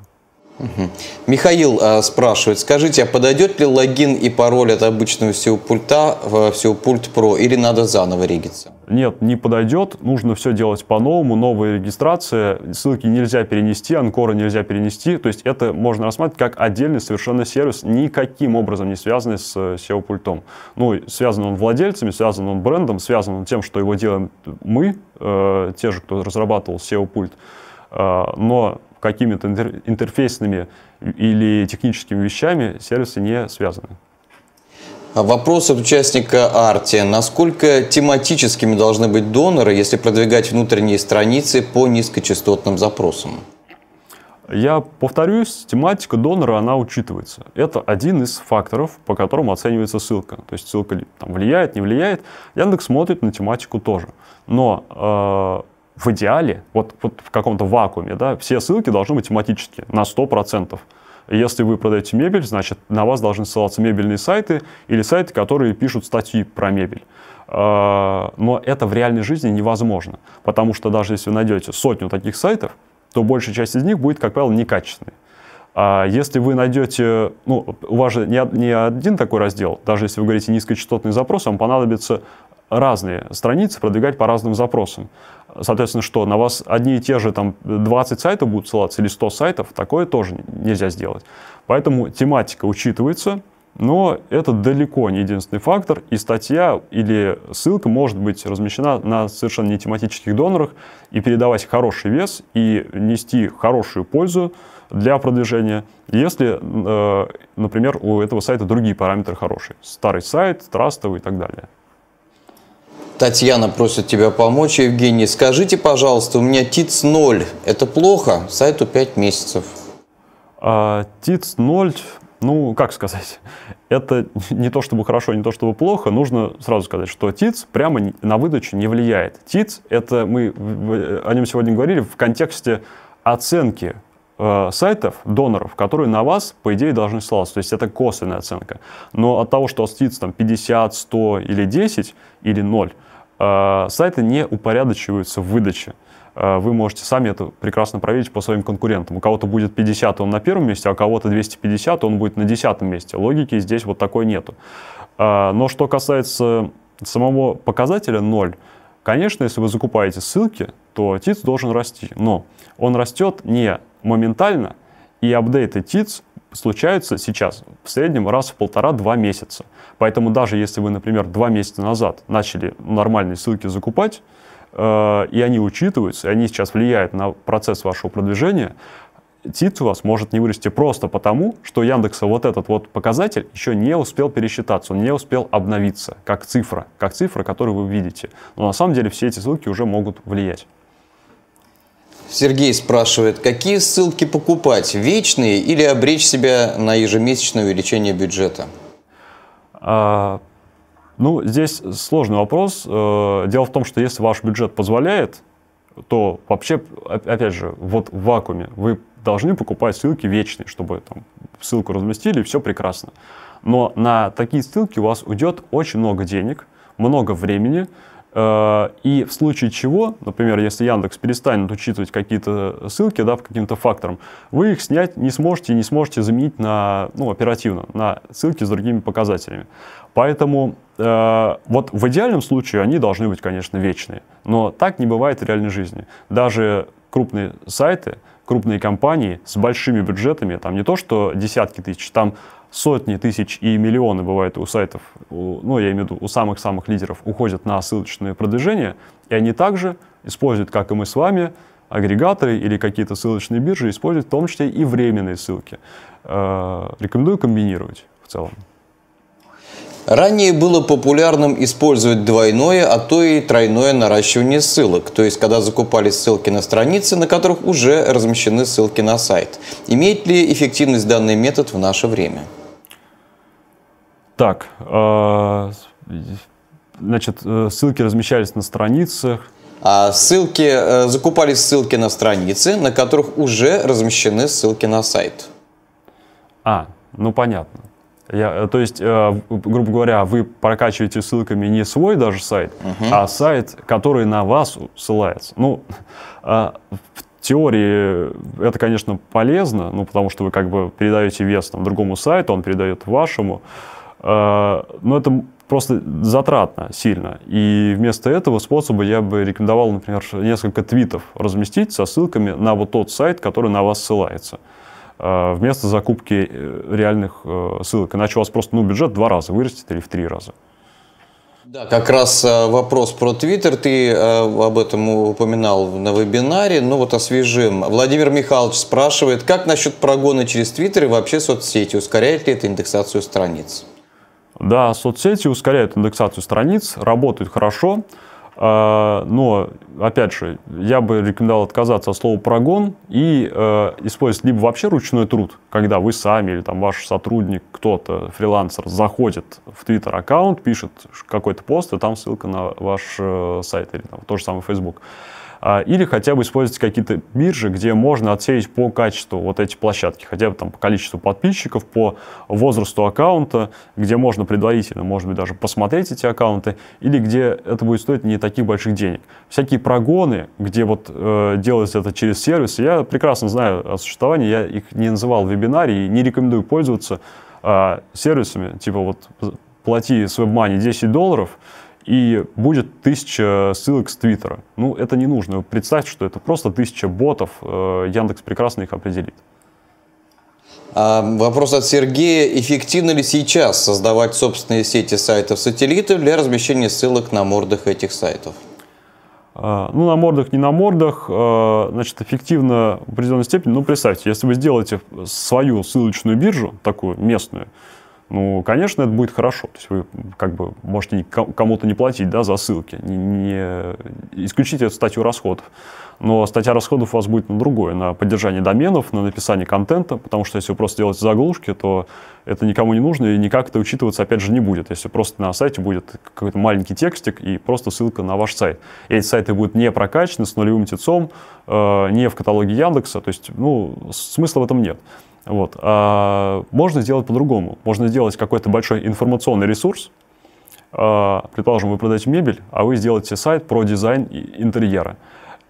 A: Михаил э, спрашивает, скажите, а подойдет ли логин и пароль от обычного всего пульта в э, всего пульт Pro или надо заново региться? Нет, не подойдет,
B: нужно все делать по-новому, новая регистрация, ссылки нельзя перенести, анкора нельзя перенести, то есть это можно рассматривать как отдельный совершенно сервис, никаким образом не связанный с SEO-пультом. Э, ну, связан он владельцами, связан он брендом, связан он тем, что его делаем мы, э, те же, кто разрабатывал SEO-пульт, э, но какими-то
A: интерфейсными или техническими вещами сервисы не связаны. А вопрос от участника Арти. Насколько тематическими должны быть доноры, если продвигать внутренние страницы по низкочастотным запросам? Я
B: повторюсь, тематика донора, она учитывается. Это один из факторов, по которому оценивается ссылка. То есть ссылка там, влияет, не влияет. Яндекс смотрит на тематику тоже. Но э в идеале, вот, вот в каком-то вакууме, да, все ссылки должны быть тематические на 100%. Если вы продаете мебель, значит, на вас должны ссылаться мебельные сайты или сайты, которые пишут статьи про мебель. А, но это в реальной жизни невозможно, потому что даже если вы найдете сотню таких сайтов, то большая часть из них будет, как правило, некачественной. А если вы найдете, ну, у вас же не, не один такой раздел, даже если вы говорите низкочастотный запрос, вам понадобится разные страницы продвигать по разным запросам. Соответственно, что на вас одни и те же там 20 сайтов будут ссылаться или 100 сайтов, такое тоже нельзя сделать. Поэтому тематика учитывается, но это далеко не единственный фактор, и статья или ссылка может быть размещена на совершенно не тематических донорах и передавать хороший вес и нести хорошую пользу для продвижения, если, э, например, у этого сайта другие параметры хорошие.
A: Старый сайт, трастовый и так далее. Татьяна просит тебя помочь. Евгений, скажите, пожалуйста, у меня ТИЦ 0. Это плохо? Сайту 5 месяцев.
B: А, ТИЦ 0, ну, как сказать, это не то чтобы хорошо, не то чтобы плохо. Нужно сразу сказать, что ТИЦ прямо на выдачу не влияет. ТИЦ, это мы о нем сегодня говорили в контексте оценки э, сайтов, доноров, которые на вас, по идее, должны ссылаться. То есть это косвенная оценка. Но от того, что у остится там 50, 100 или 10 или 0, Э, сайты не упорядочиваются в выдаче. Э, вы можете сами это прекрасно проверить по своим конкурентам. У кого-то будет 50, он на первом месте, а у кого-то 250, он будет на десятом месте. Логики здесь вот такой нету. Э, но что касается самого показателя 0, конечно, если вы закупаете ссылки, то ТИЦ должен расти. Но он растет не моментально, и апдейты ТИЦ случаются сейчас в среднем раз в полтора-два месяца. Поэтому даже если вы, например, два месяца назад начали нормальные ссылки закупать, э, и они учитываются, и они сейчас влияют на процесс вашего продвижения, тиц у вас может не вырасти просто потому, что Яндекса вот этот вот показатель еще не успел пересчитаться, он не успел обновиться, как цифра, как цифра, которую вы видите. Но на самом деле все эти ссылки уже
A: могут влиять. Сергей спрашивает, какие ссылки покупать, вечные или обречь себя на ежемесячное увеличение бюджета?
B: А, ну, здесь сложный вопрос. Э, дело в том, что если ваш бюджет позволяет, то вообще, опять же, вот в вакууме вы должны покупать ссылки вечные, чтобы там ссылку разместили, и все прекрасно. Но на такие ссылки у вас уйдет очень много денег, много времени, Э, и в случае чего, например, если Яндекс перестанет учитывать какие-то ссылки да, по каким-то факторам, вы их снять не сможете и не сможете заменить на, ну, оперативно на ссылки с другими показателями. Поэтому э, вот в идеальном случае они должны быть, конечно, вечные. Но так не бывает в реальной жизни. Даже крупные сайты, крупные компании с большими бюджетами, там не то что десятки тысяч, там сотни тысяч и миллионы бывает у сайтов, у, ну, я имею в виду, у самых-самых лидеров уходят на ссылочные продвижения, и они также используют, как и мы с вами, агрегаторы или какие-то ссылочные биржи, используют в том числе и
A: временные ссылки. Э, рекомендую комбинировать в целом. Ранее было популярным использовать двойное, а то и тройное наращивание ссылок, то есть когда закупались ссылки на страницы, на которых уже размещены ссылки на сайт. Имеет ли эффективность данный метод в наше время? Так, а, значит, э, ссылки размещались на страницах. А ссылки, э, закупались ссылки на страницы, на которых уже размещены ссылки на сайт.
B: А, ну понятно. Я, э, то есть, э, грубо говоря, вы прокачиваете ссылками не свой даже сайт, угу. а сайт, который на вас ссылается. Ну, э, в теории это, конечно, полезно, ну, потому что вы как бы передаете вес там, другому сайту, он передает вашему. Э, Но ну, это просто затратно сильно. И вместо этого способа я бы рекомендовал, например, несколько твитов разместить со ссылками на вот тот сайт, который на вас ссылается э, вместо закупки э, реальных ссылок. Иначе у вас просто ну, бюджет в два раза вырастет или в три раза.
A: Да, как раз вопрос про Твиттер. Ты об этом упоминал на вебинаре. Ну вот освежим. Владимир Михайлович спрашивает, как насчет прогона через Твиттер и вообще соцсети? Ускоряет ли это индексацию страниц? Да,
B: соцсети ускоряют индексацию страниц, работают хорошо, а, но, опять же, я бы рекомендовал отказаться от слова «прогон» и э, использовать либо вообще ручной труд, когда вы сами или там ваш сотрудник, кто-то, фрилансер, заходит в Twitter аккаунт, пишет какой-то пост, и там ссылка на ваш э, сайт или там, то же самое Facebook. А, или хотя бы использовать какие-то биржи, где можно отсеять по качеству вот эти площадки, хотя бы там по количеству подписчиков, по возрасту аккаунта, где можно предварительно, может быть, даже посмотреть эти аккаунты, или где это будет стоить не таких больших денег. Всякие прогоны, где вот э, делается это через сервис, я прекрасно знаю о существовании, я их не называл в вебинаре и не рекомендую пользоваться э, сервисами, типа вот плати с WebMoney 10 долларов, и будет тысяча ссылок с Твиттера. Ну, это не нужно. Представьте, что это просто тысяча ботов, э, Яндекс прекрасно их определит.
A: А, вопрос от Сергея. Эффективно ли сейчас создавать собственные сети сайтов-сателлитов для размещения ссылок на мордах этих сайтов? А,
B: ну, на мордах, не на мордах, а, значит, эффективно в определенной степени. Ну, представьте, если вы сделаете свою ссылочную биржу, такую местную, ну, конечно, это будет хорошо. То есть вы как бы можете кому-то не платить да, за ссылки, не, не исключить эту статью расходов. Но статья расходов у вас будет на другое, на поддержание доменов, на написание контента, потому что если вы просто делаете заглушки, то это никому не нужно и никак это учитываться, опять же, не будет. Если просто на сайте будет какой-то маленький текстик и просто ссылка на ваш сайт. И эти сайты будут не прокачаны, с нулевым тецом, э, не в каталоге Яндекса, то есть, ну, смысла в этом нет. Вот. А можно сделать по-другому. Можно сделать какой-то большой информационный ресурс. А, предположим, вы продаете мебель, а вы сделаете сайт про дизайн интерьера.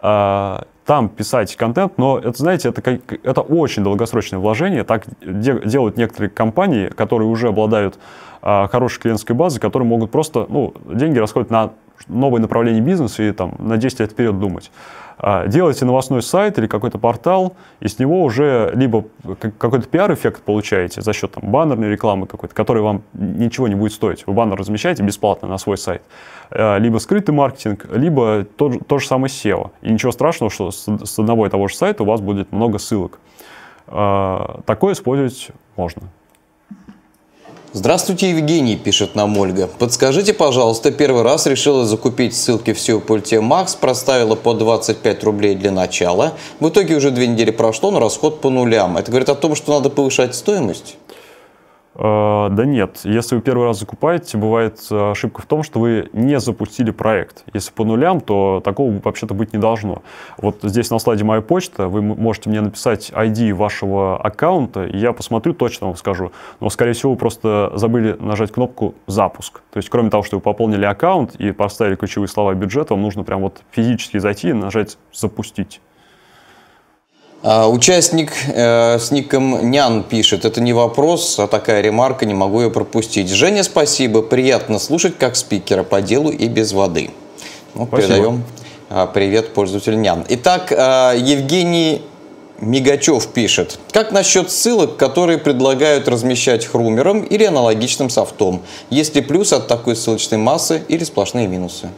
B: А, там писать контент, но это, знаете, это, как, это очень долгосрочное вложение. Так де, делают некоторые компании, которые уже обладают а, хорошей клиентской базой, которые могут просто ну, деньги расходовать на новое направление бизнеса и там, на 10 лет вперед думать. А, делаете новостной сайт или какой-то портал, и с него уже либо какой-то пиар-эффект получаете за счет там, баннерной рекламы какой-то, который вам ничего не будет стоить. Вы баннер размещаете бесплатно на свой сайт. А, либо скрытый маркетинг, либо то, то же самое SEO. И ничего страшного, что с одного и того же сайта у вас будет много ссылок. А, такое использовать
A: можно. Здравствуйте, Евгений, пишет нам Ольга. Подскажите, пожалуйста, первый раз решила закупить ссылки в SEO пульте Макс, проставила по 25 рублей для начала. В итоге уже две недели прошло, но расход по нулям. Это говорит о том, что надо повышать стоимость?
B: Э, да нет,
A: если вы первый раз закупаете,
B: бывает э, ошибка в том, что вы не запустили проект. Если по нулям, то такого вообще-то быть не должно. Вот здесь на слайде моя почта, вы можете мне написать ID вашего аккаунта, и я посмотрю, точно вам скажу. Но, скорее всего, вы просто забыли нажать кнопку «Запуск». То есть, кроме того, что вы пополнили аккаунт и поставили ключевые слова бюджета, вам нужно прям вот физически
A: зайти и нажать «Запустить». А, участник э, с ником Нян пишет, это не вопрос, а такая ремарка, не могу ее пропустить. Женя, спасибо, приятно слушать как спикера по делу и без воды. Ну, передаем э, а, привет пользователю Нян. Итак, э, Евгений Мигачев пишет, как насчет ссылок, которые предлагают размещать хрумером или аналогичным софтом? Есть ли плюс от такой ссылочной массы или сплошные минусы?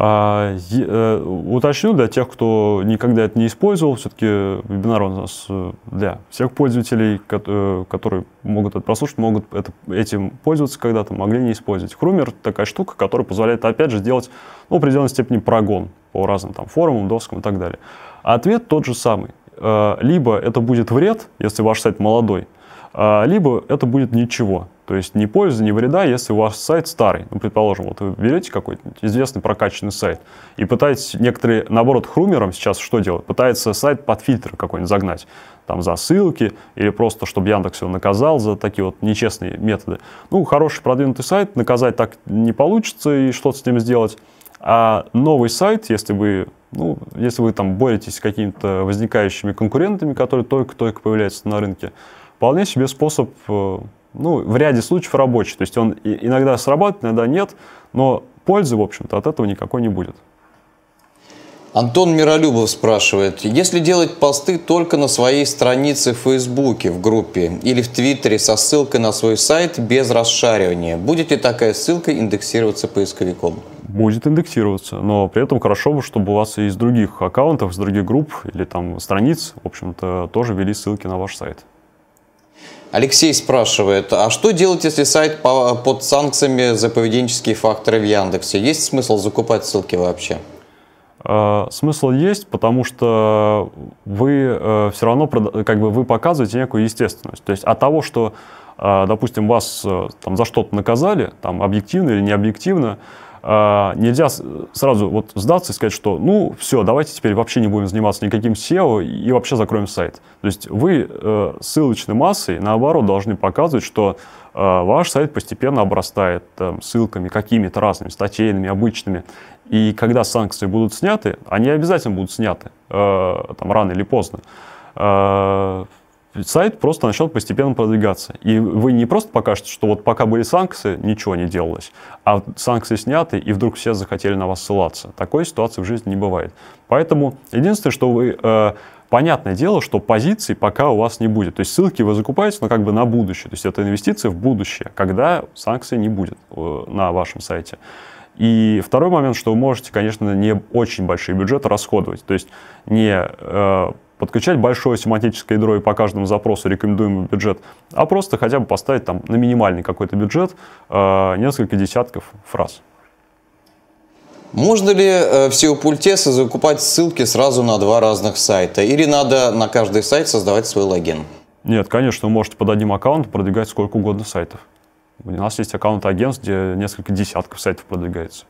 A: А, е,
B: э, уточню для тех, кто никогда это не использовал, все-таки вебинар у нас э, для всех пользователей, э, которые могут это прослушать, могут это, этим пользоваться когда-то, могли не использовать. Хрумер — такая штука, которая позволяет, опять же, сделать ну, в определенной степени прогон по разным там, форумам, доскам и так далее. ответ тот же самый. Либо это будет вред, если ваш сайт молодой, а, либо это будет ничего. То есть ни пользы, ни вреда, если у вас сайт старый. Ну, предположим, вот вы берете какой-нибудь известный прокачанный сайт и пытаетесь, некоторые, наоборот, хрумером сейчас что делают? Пытаются сайт под фильтр какой-нибудь загнать. Там за ссылки или просто, чтобы Яндекс его наказал за такие вот нечестные методы. Ну, хороший продвинутый сайт наказать так не получится и что-то с ним сделать. А новый сайт, если вы, ну, если вы там боретесь с какими-то возникающими конкурентами, которые только-только появляются на рынке, вполне себе способ э, ну, в ряде случаев рабочий. То есть он иногда срабатывает, иногда нет, но пользы, в общем-то, от этого никакой не будет.
A: Антон Миролюбов спрашивает, если делать посты только на своей странице в Фейсбуке, в группе или в Твиттере со ссылкой на свой сайт без расшаривания, будет ли такая ссылка индексироваться поисковиком?
B: Будет индексироваться, но при этом хорошо бы, чтобы у вас и из других аккаунтов, из других групп или там страниц, в общем-то, тоже вели ссылки
A: на ваш сайт. Алексей спрашивает, а что делать, если сайт под санкциями за поведенческие факторы в Яндексе? Есть смысл закупать ссылки вообще?
B: Э, смысл есть, потому что вы э, все равно как бы вы показываете некую естественность. То есть от того, что, э, допустим, вас там, за что-то наказали, там, объективно или необъективно, объективно, а, нельзя сразу вот сдаться и сказать, что ну все, давайте теперь вообще не будем заниматься никаким SEO и вообще закроем сайт. То есть вы э, ссылочной массой, наоборот, должны показывать, что э, ваш сайт постепенно обрастает э, ссылками какими-то разными, статейными, обычными. И когда санкции будут сняты, они обязательно будут сняты, э, там, рано или поздно. Э, сайт просто начал постепенно продвигаться. И вы не просто покажете, что вот пока были санкции, ничего не делалось, а санкции сняты, и вдруг все захотели на вас ссылаться. Такой ситуации в жизни не бывает. Поэтому единственное, что вы... Э, понятное дело, что позиций пока у вас не будет. То есть ссылки вы закупаете, но как бы на будущее. То есть это инвестиции в будущее, когда санкций не будет э, на вашем сайте. И второй момент, что вы можете, конечно, не очень большие бюджеты расходовать. То есть не э, подключать большое семантическое ядро и по каждому запросу рекомендуемый бюджет, а просто хотя бы поставить там на минимальный какой-то бюджет э, несколько десятков фраз.
A: Можно ли э, в SEO-пультесы закупать ссылки сразу на два разных сайта? Или надо на каждый сайт создавать свой логин?
B: Нет, конечно, вы можете под одним аккаунтом продвигать сколько угодно сайтов. У нас есть аккаунт
A: агентств, где несколько десятков сайтов продвигается.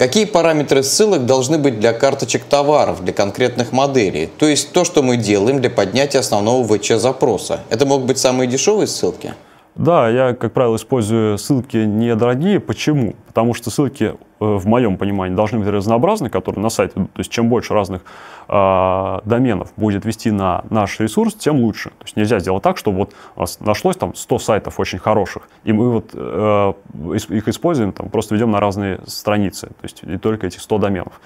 A: Какие параметры ссылок должны быть для карточек товаров, для конкретных моделей? То есть то, что мы делаем для поднятия основного ВЧ запроса. Это могут быть самые дешевые ссылки?
B: Да, я, как правило, использую ссылки недорогие. Почему? Потому что ссылки, э, в моем понимании, должны быть разнообразны, которые на сайте идут. То есть чем больше разных э, доменов будет вести на наш ресурс, тем лучше. То есть нельзя сделать так, чтобы вот нашлось там 100 сайтов очень хороших, и мы вот э, их используем, там, просто ведем на разные страницы, то есть и только этих 100 доменов.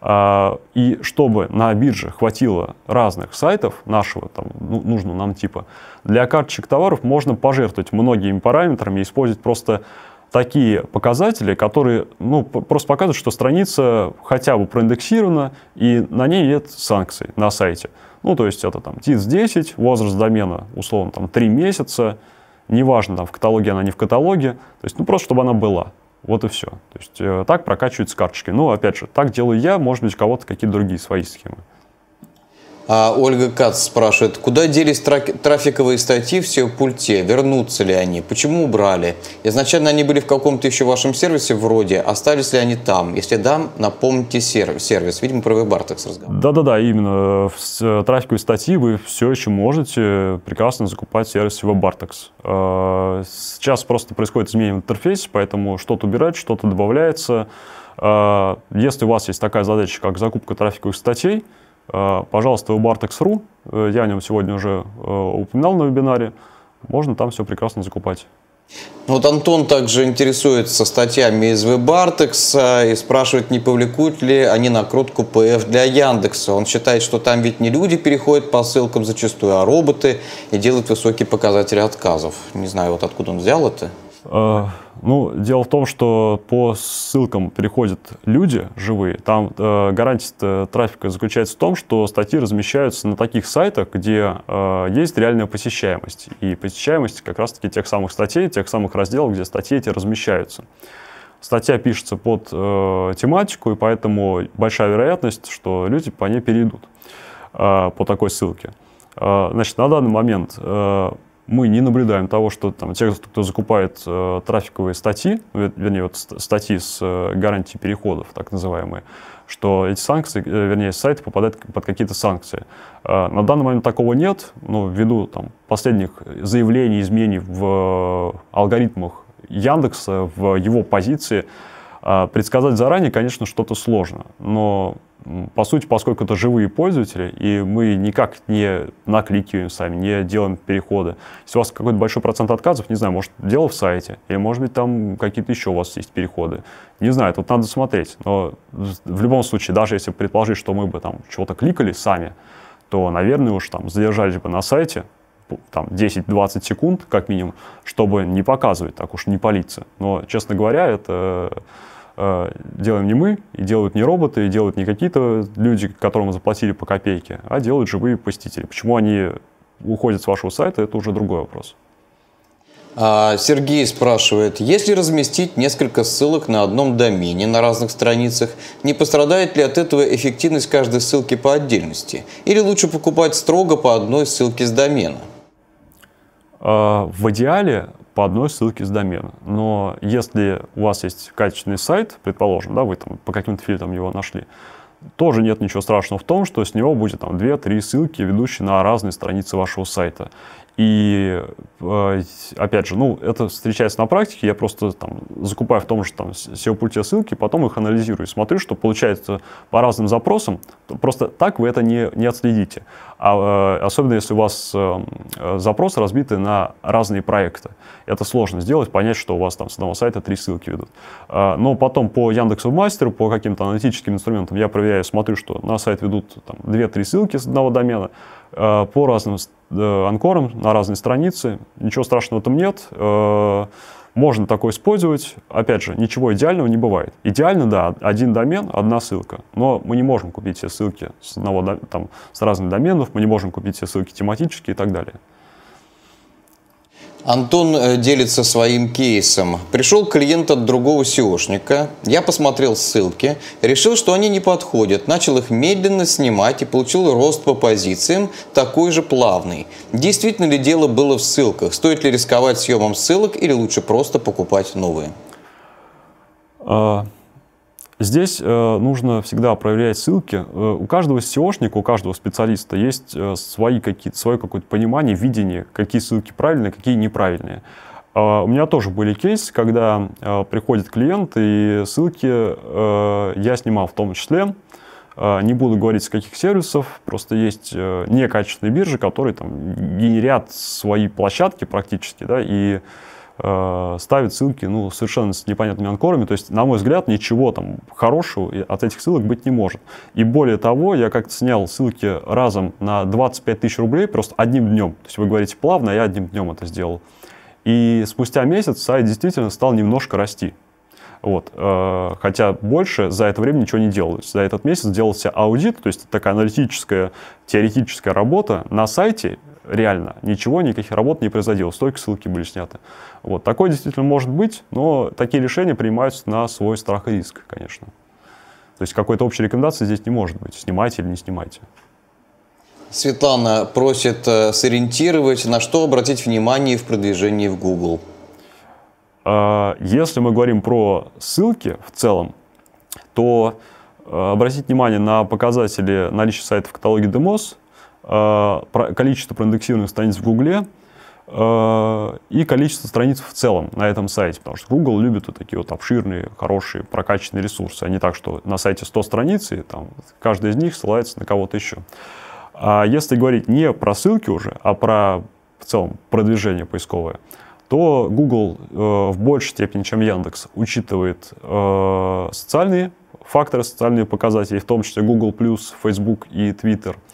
B: А, и чтобы на бирже хватило разных сайтов нашего там, ну, нужного нам типа, для карточек товаров можно пожертвовать многими параметрами и использовать просто такие показатели, которые ну, просто показывают, что страница хотя бы проиндексирована, и на ней нет санкций на сайте. Ну, то есть это там TIS-10, возраст домена, условно, там 3 месяца, неважно, там в каталоге она, не в каталоге, то есть, ну, просто чтобы она была. Вот и все. То есть э, так прокачиваются карточки. Ну, опять же, так делаю я, может быть, у кого-то какие-то другие свои схемы.
A: А Ольга Кац спрашивает, куда делись трафиковые статьи в SEO-пульте, вернутся ли они, почему убрали? Изначально они были в каком-то еще вашем сервисе вроде, остались ли они там? Если да, напомните сервис. Видимо, про Вебартекс разговаривал.
B: Да-да-да, именно. Э, трафиковые статьи вы все еще можете прекрасно закупать в сервисе Вебартекс. А, сейчас просто происходит изменение в интерфейсе, поэтому что-то убирать, что-то добавляется. А, если у вас есть такая задача, как закупка трафиковых статей, а, пожалуйста, у Bartex.ru, э, я о нем сегодня уже э, упоминал на вебинаре, можно там все прекрасно закупать.
A: Ну, вот Антон также интересуется статьями из WebArtex и спрашивает, не повлекут ли они накрутку PF для Яндекса. Он считает, что там ведь не люди переходят по ссылкам зачастую, а роботы и делают высокие показатели отказов. Не знаю, вот откуда он взял это.
B: А, ну, дело в том, что по ссылкам переходят люди живые. Там э, гарантия трафика заключается в том, что статьи размещаются на таких сайтах, где э, есть реальная посещаемость. И посещаемость как раз-таки тех самых статей, тех самых разделов, где статьи эти размещаются. Статья пишется под э, тематику, и поэтому большая вероятность, что люди по ней перейдут э, по такой ссылке. Э, значит, на данный момент... Э, мы не наблюдаем того, что там, те, кто закупает э, трафиковые статьи, вернее, вот статьи с э, гарантией переходов, так называемые, что эти санкции, э, вернее, сайты попадают под какие-то санкции. Э, на данный момент такого нет, но ввиду там, последних заявлений, изменений в э, алгоритмах Яндекса, в его позиции, э, предсказать заранее, конечно, что-то сложно. Но по сути, поскольку это живые пользователи, и мы никак не накликиваем сами, не делаем переходы. Если у вас какой-то большой процент отказов, не знаю, может, дело в сайте, или, может быть, там какие-то еще у вас есть переходы. Не знаю, тут надо смотреть. Но в любом случае, даже если предположить, что мы бы там чего-то кликали сами, то, наверное, уж там задержались бы на сайте, там 10-20 секунд, как минимум, чтобы не показывать, так уж не палиться. Но, честно говоря, это Э, делаем не мы, и делают не роботы, и делают не какие-то люди, которым заплатили по копейке, а делают живые посетители. Почему они уходят с вашего сайта, это уже другой вопрос.
A: А, Сергей спрашивает, если разместить несколько ссылок на одном домене на разных страницах, не пострадает ли от этого эффективность каждой ссылки по отдельности? Или лучше покупать строго по одной ссылке с домена?
B: А, в идеале по одной ссылке с домена. Но если у вас есть качественный сайт, предположим, да, вы там по каким-то фильтрам его нашли, тоже нет ничего страшного в том, что с него будет там 2-3 ссылки, ведущие на разные страницы вашего сайта. И э, опять же, ну, это встречается на практике, я просто там закупаю в том же там SEO-пульте ссылки, потом их анализирую, смотрю, что получается по разным запросам, просто так вы это не, не отследите. А, э, особенно если у вас э, запросы разбиты на разные проекты. Это сложно сделать, понять, что у вас там с одного сайта три ссылки ведут. Но потом по Яндексу Мастеру, по каким-то аналитическим инструментам я проверяю, смотрю, что на сайт ведут там 2-3 ссылки с одного домена, Э, по разным э, анкорам на разные страницы. Ничего страшного там нет. Э, можно такое использовать. Опять же, ничего идеального не бывает. Идеально, да, один домен, одна ссылка. Но мы не можем купить все ссылки с, одного, там, с разных доменов, мы не можем купить все ссылки
A: тематические и так далее. Антон э, делится своим кейсом. Пришел клиент от другого SEOшника, я посмотрел ссылки, решил, что они не подходят, начал их медленно снимать и получил рост по позициям, такой же плавный. Действительно ли дело было в ссылках? Стоит ли рисковать съемом ссылок или лучше просто покупать новые?
B: А, Здесь э, нужно всегда проверять ссылки. Э, у каждого SEOшника, у каждого специалиста есть э, свои какие-то, свое какое-то понимание, видение, какие ссылки правильные, какие неправильные. А у меня тоже были кейсы, когда приходит клиент, и ссылки я снимал в том числе. Не буду говорить, с каких сервисов, просто есть некачественные биржи, которые там генерят свои площадки практически, да, и Э, ставит ссылки, ну, совершенно с непонятными анкорами. То есть, на мой взгляд, ничего там хорошего от этих ссылок быть не может. И более того, я как-то снял ссылки разом на 25 тысяч рублей просто одним днем. То есть, вы говорите плавно, а я одним днем это сделал. И спустя месяц сайт действительно стал немножко расти. Вот. Э, хотя больше за это время ничего не делалось. За этот месяц делался аудит, то есть такая аналитическая, теоретическая работа на сайте реально ничего, никаких работ не производилось, столько ссылки были сняты. Вот. Такое действительно может быть, но такие решения принимаются на свой страх и риск, конечно. То есть какой-то общей рекомендации здесь не может быть, снимайте или не снимайте.
A: Светлана просит э, сориентировать, на что обратить внимание в продвижении в Google. А, если мы говорим про ссылки в целом, то э,
B: обратить внимание на показатели наличия сайта в каталоге Demos – Э, количество проиндексированных страниц в Гугле э, и количество страниц в целом на этом сайте, потому что Google любит вот такие вот обширные, хорошие, прокачанные ресурсы, а не так, что на сайте 100 страниц, и там каждая из них ссылается на кого-то еще. А если говорить не про ссылки уже, а про в целом продвижение поисковое, то Google э, в большей степени, чем Яндекс, учитывает э, социальные факторы, социальные показатели, в том числе Google+, Facebook и Twitter –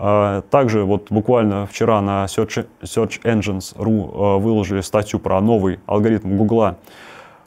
B: а, также вот буквально вчера на Search, Search Engines.ru э, выложили статью про новый алгоритм Гугла,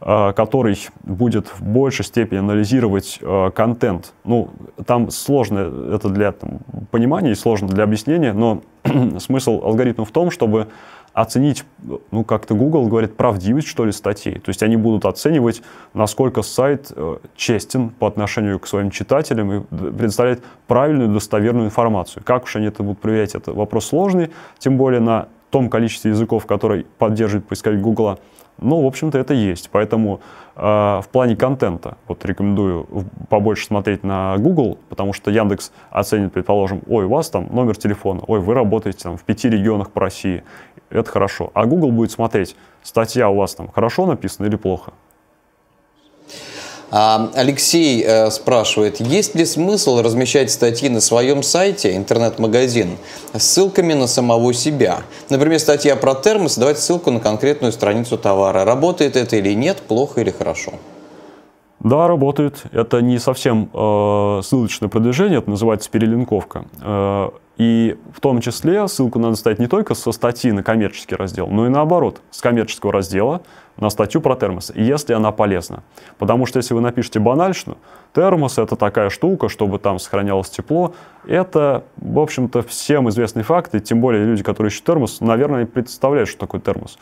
B: э, который будет в большей степени анализировать э, контент. Ну, там сложно это для там, понимания и сложно для объяснения, но смысл алгоритма в том, чтобы оценить, ну, как-то Google говорит, правдивость, что ли, статей. То есть они будут оценивать, насколько сайт э, честен по отношению к своим читателям и предоставляет правильную, достоверную информацию. Как уж они это будут проверять, это вопрос сложный, тем более на том количестве языков, который поддерживает поисковик Google. Ну, в общем-то, это есть. Поэтому э, в плане контента вот рекомендую побольше смотреть на Google, потому что Яндекс оценит, предположим, ой, у вас там номер телефона, ой, вы работаете там в пяти регионах по России это хорошо. А Google будет смотреть, статья у вас там хорошо написана или плохо.
A: А, Алексей э, спрашивает, есть ли смысл размещать статьи на своем сайте, интернет-магазин, с ссылками на самого себя? Например, статья про термос, давать ссылку на конкретную страницу товара. Работает это или нет, плохо или хорошо?
B: Да, работает. Это не совсем э, ссылочное продвижение, это называется перелинковка. Э, и в том числе ссылку надо ставить не только со статьи на коммерческий раздел, но и наоборот, с коммерческого раздела на статью про термосы, если она полезна. Потому что если вы напишете банальщину, термос это такая штука, чтобы там сохранялось тепло, это, в общем-то, всем известный факт, и тем более люди, которые ищут термос, наверное, представляют, что такое термос.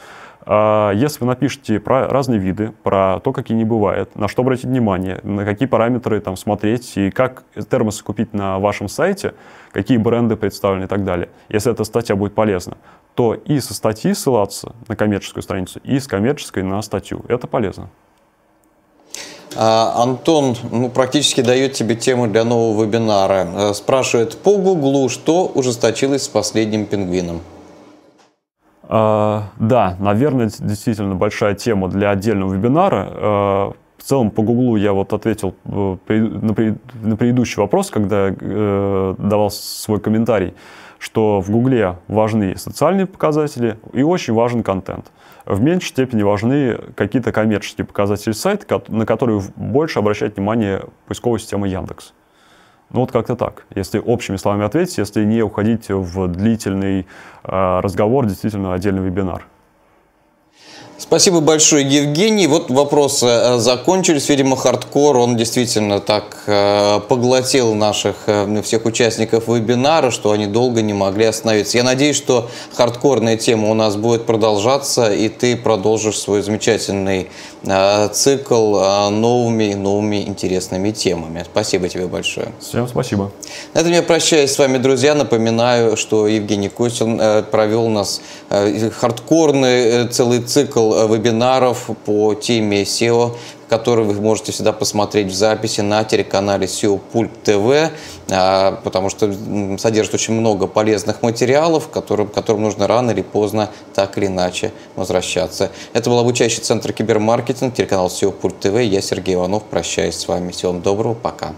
B: А, если вы напишите про разные виды, про то, какие не бывают, на что обратить внимание, на какие параметры там смотреть и как термосы купить на вашем сайте, какие бренды представлены и так далее, если эта статья будет полезна, то и со статьи ссылаться на коммерческую страницу, и с коммерческой на статью.
A: Это полезно. А, Антон ну, практически дает тебе тему для нового вебинара. Э, спрашивает, по Гуглу что ужесточилось с последним пингвином?
B: А, да, наверное, действительно большая тема для отдельного вебинара. А, в целом по Гуглу я вот ответил э, на предыдущий вопрос, когда э, давал свой комментарий, что в Гугле важны социальные показатели и очень важен контент. В меньшей степени важны какие-то коммерческие показатели сайта, на которые больше обращает внимание поисковая система Яндекс. Ну вот как-то так. Если общими словами ответить, если не уходить в длительный э, разговор, действительно отдельный вебинар.
A: Спасибо большое, Евгений. Вот вопросы э, закончились. Видимо, хардкор, он действительно так э, поглотил наших э, всех участников вебинара, что они долго не могли остановиться. Я надеюсь, что хардкорная тема у нас будет продолжаться, и ты продолжишь свой замечательный цикл новыми и новыми интересными темами. Спасибо тебе большое.
B: Всем спасибо.
A: На этом я прощаюсь с вами, друзья. Напоминаю, что Евгений Костин провел нас Э, хардкорный э, целый цикл э, вебинаров по теме SEO, который вы можете всегда посмотреть в записи на телеканале SEO Пульт TV, потому что содержит очень много полезных материалов, к которым, к которым нужно рано или поздно так или иначе возвращаться. Это был обучающий центр кибермаркетинг, телеканал SEO Пульт TV. Я Сергей Иванов, прощаюсь с вами. Всего вам доброго, пока.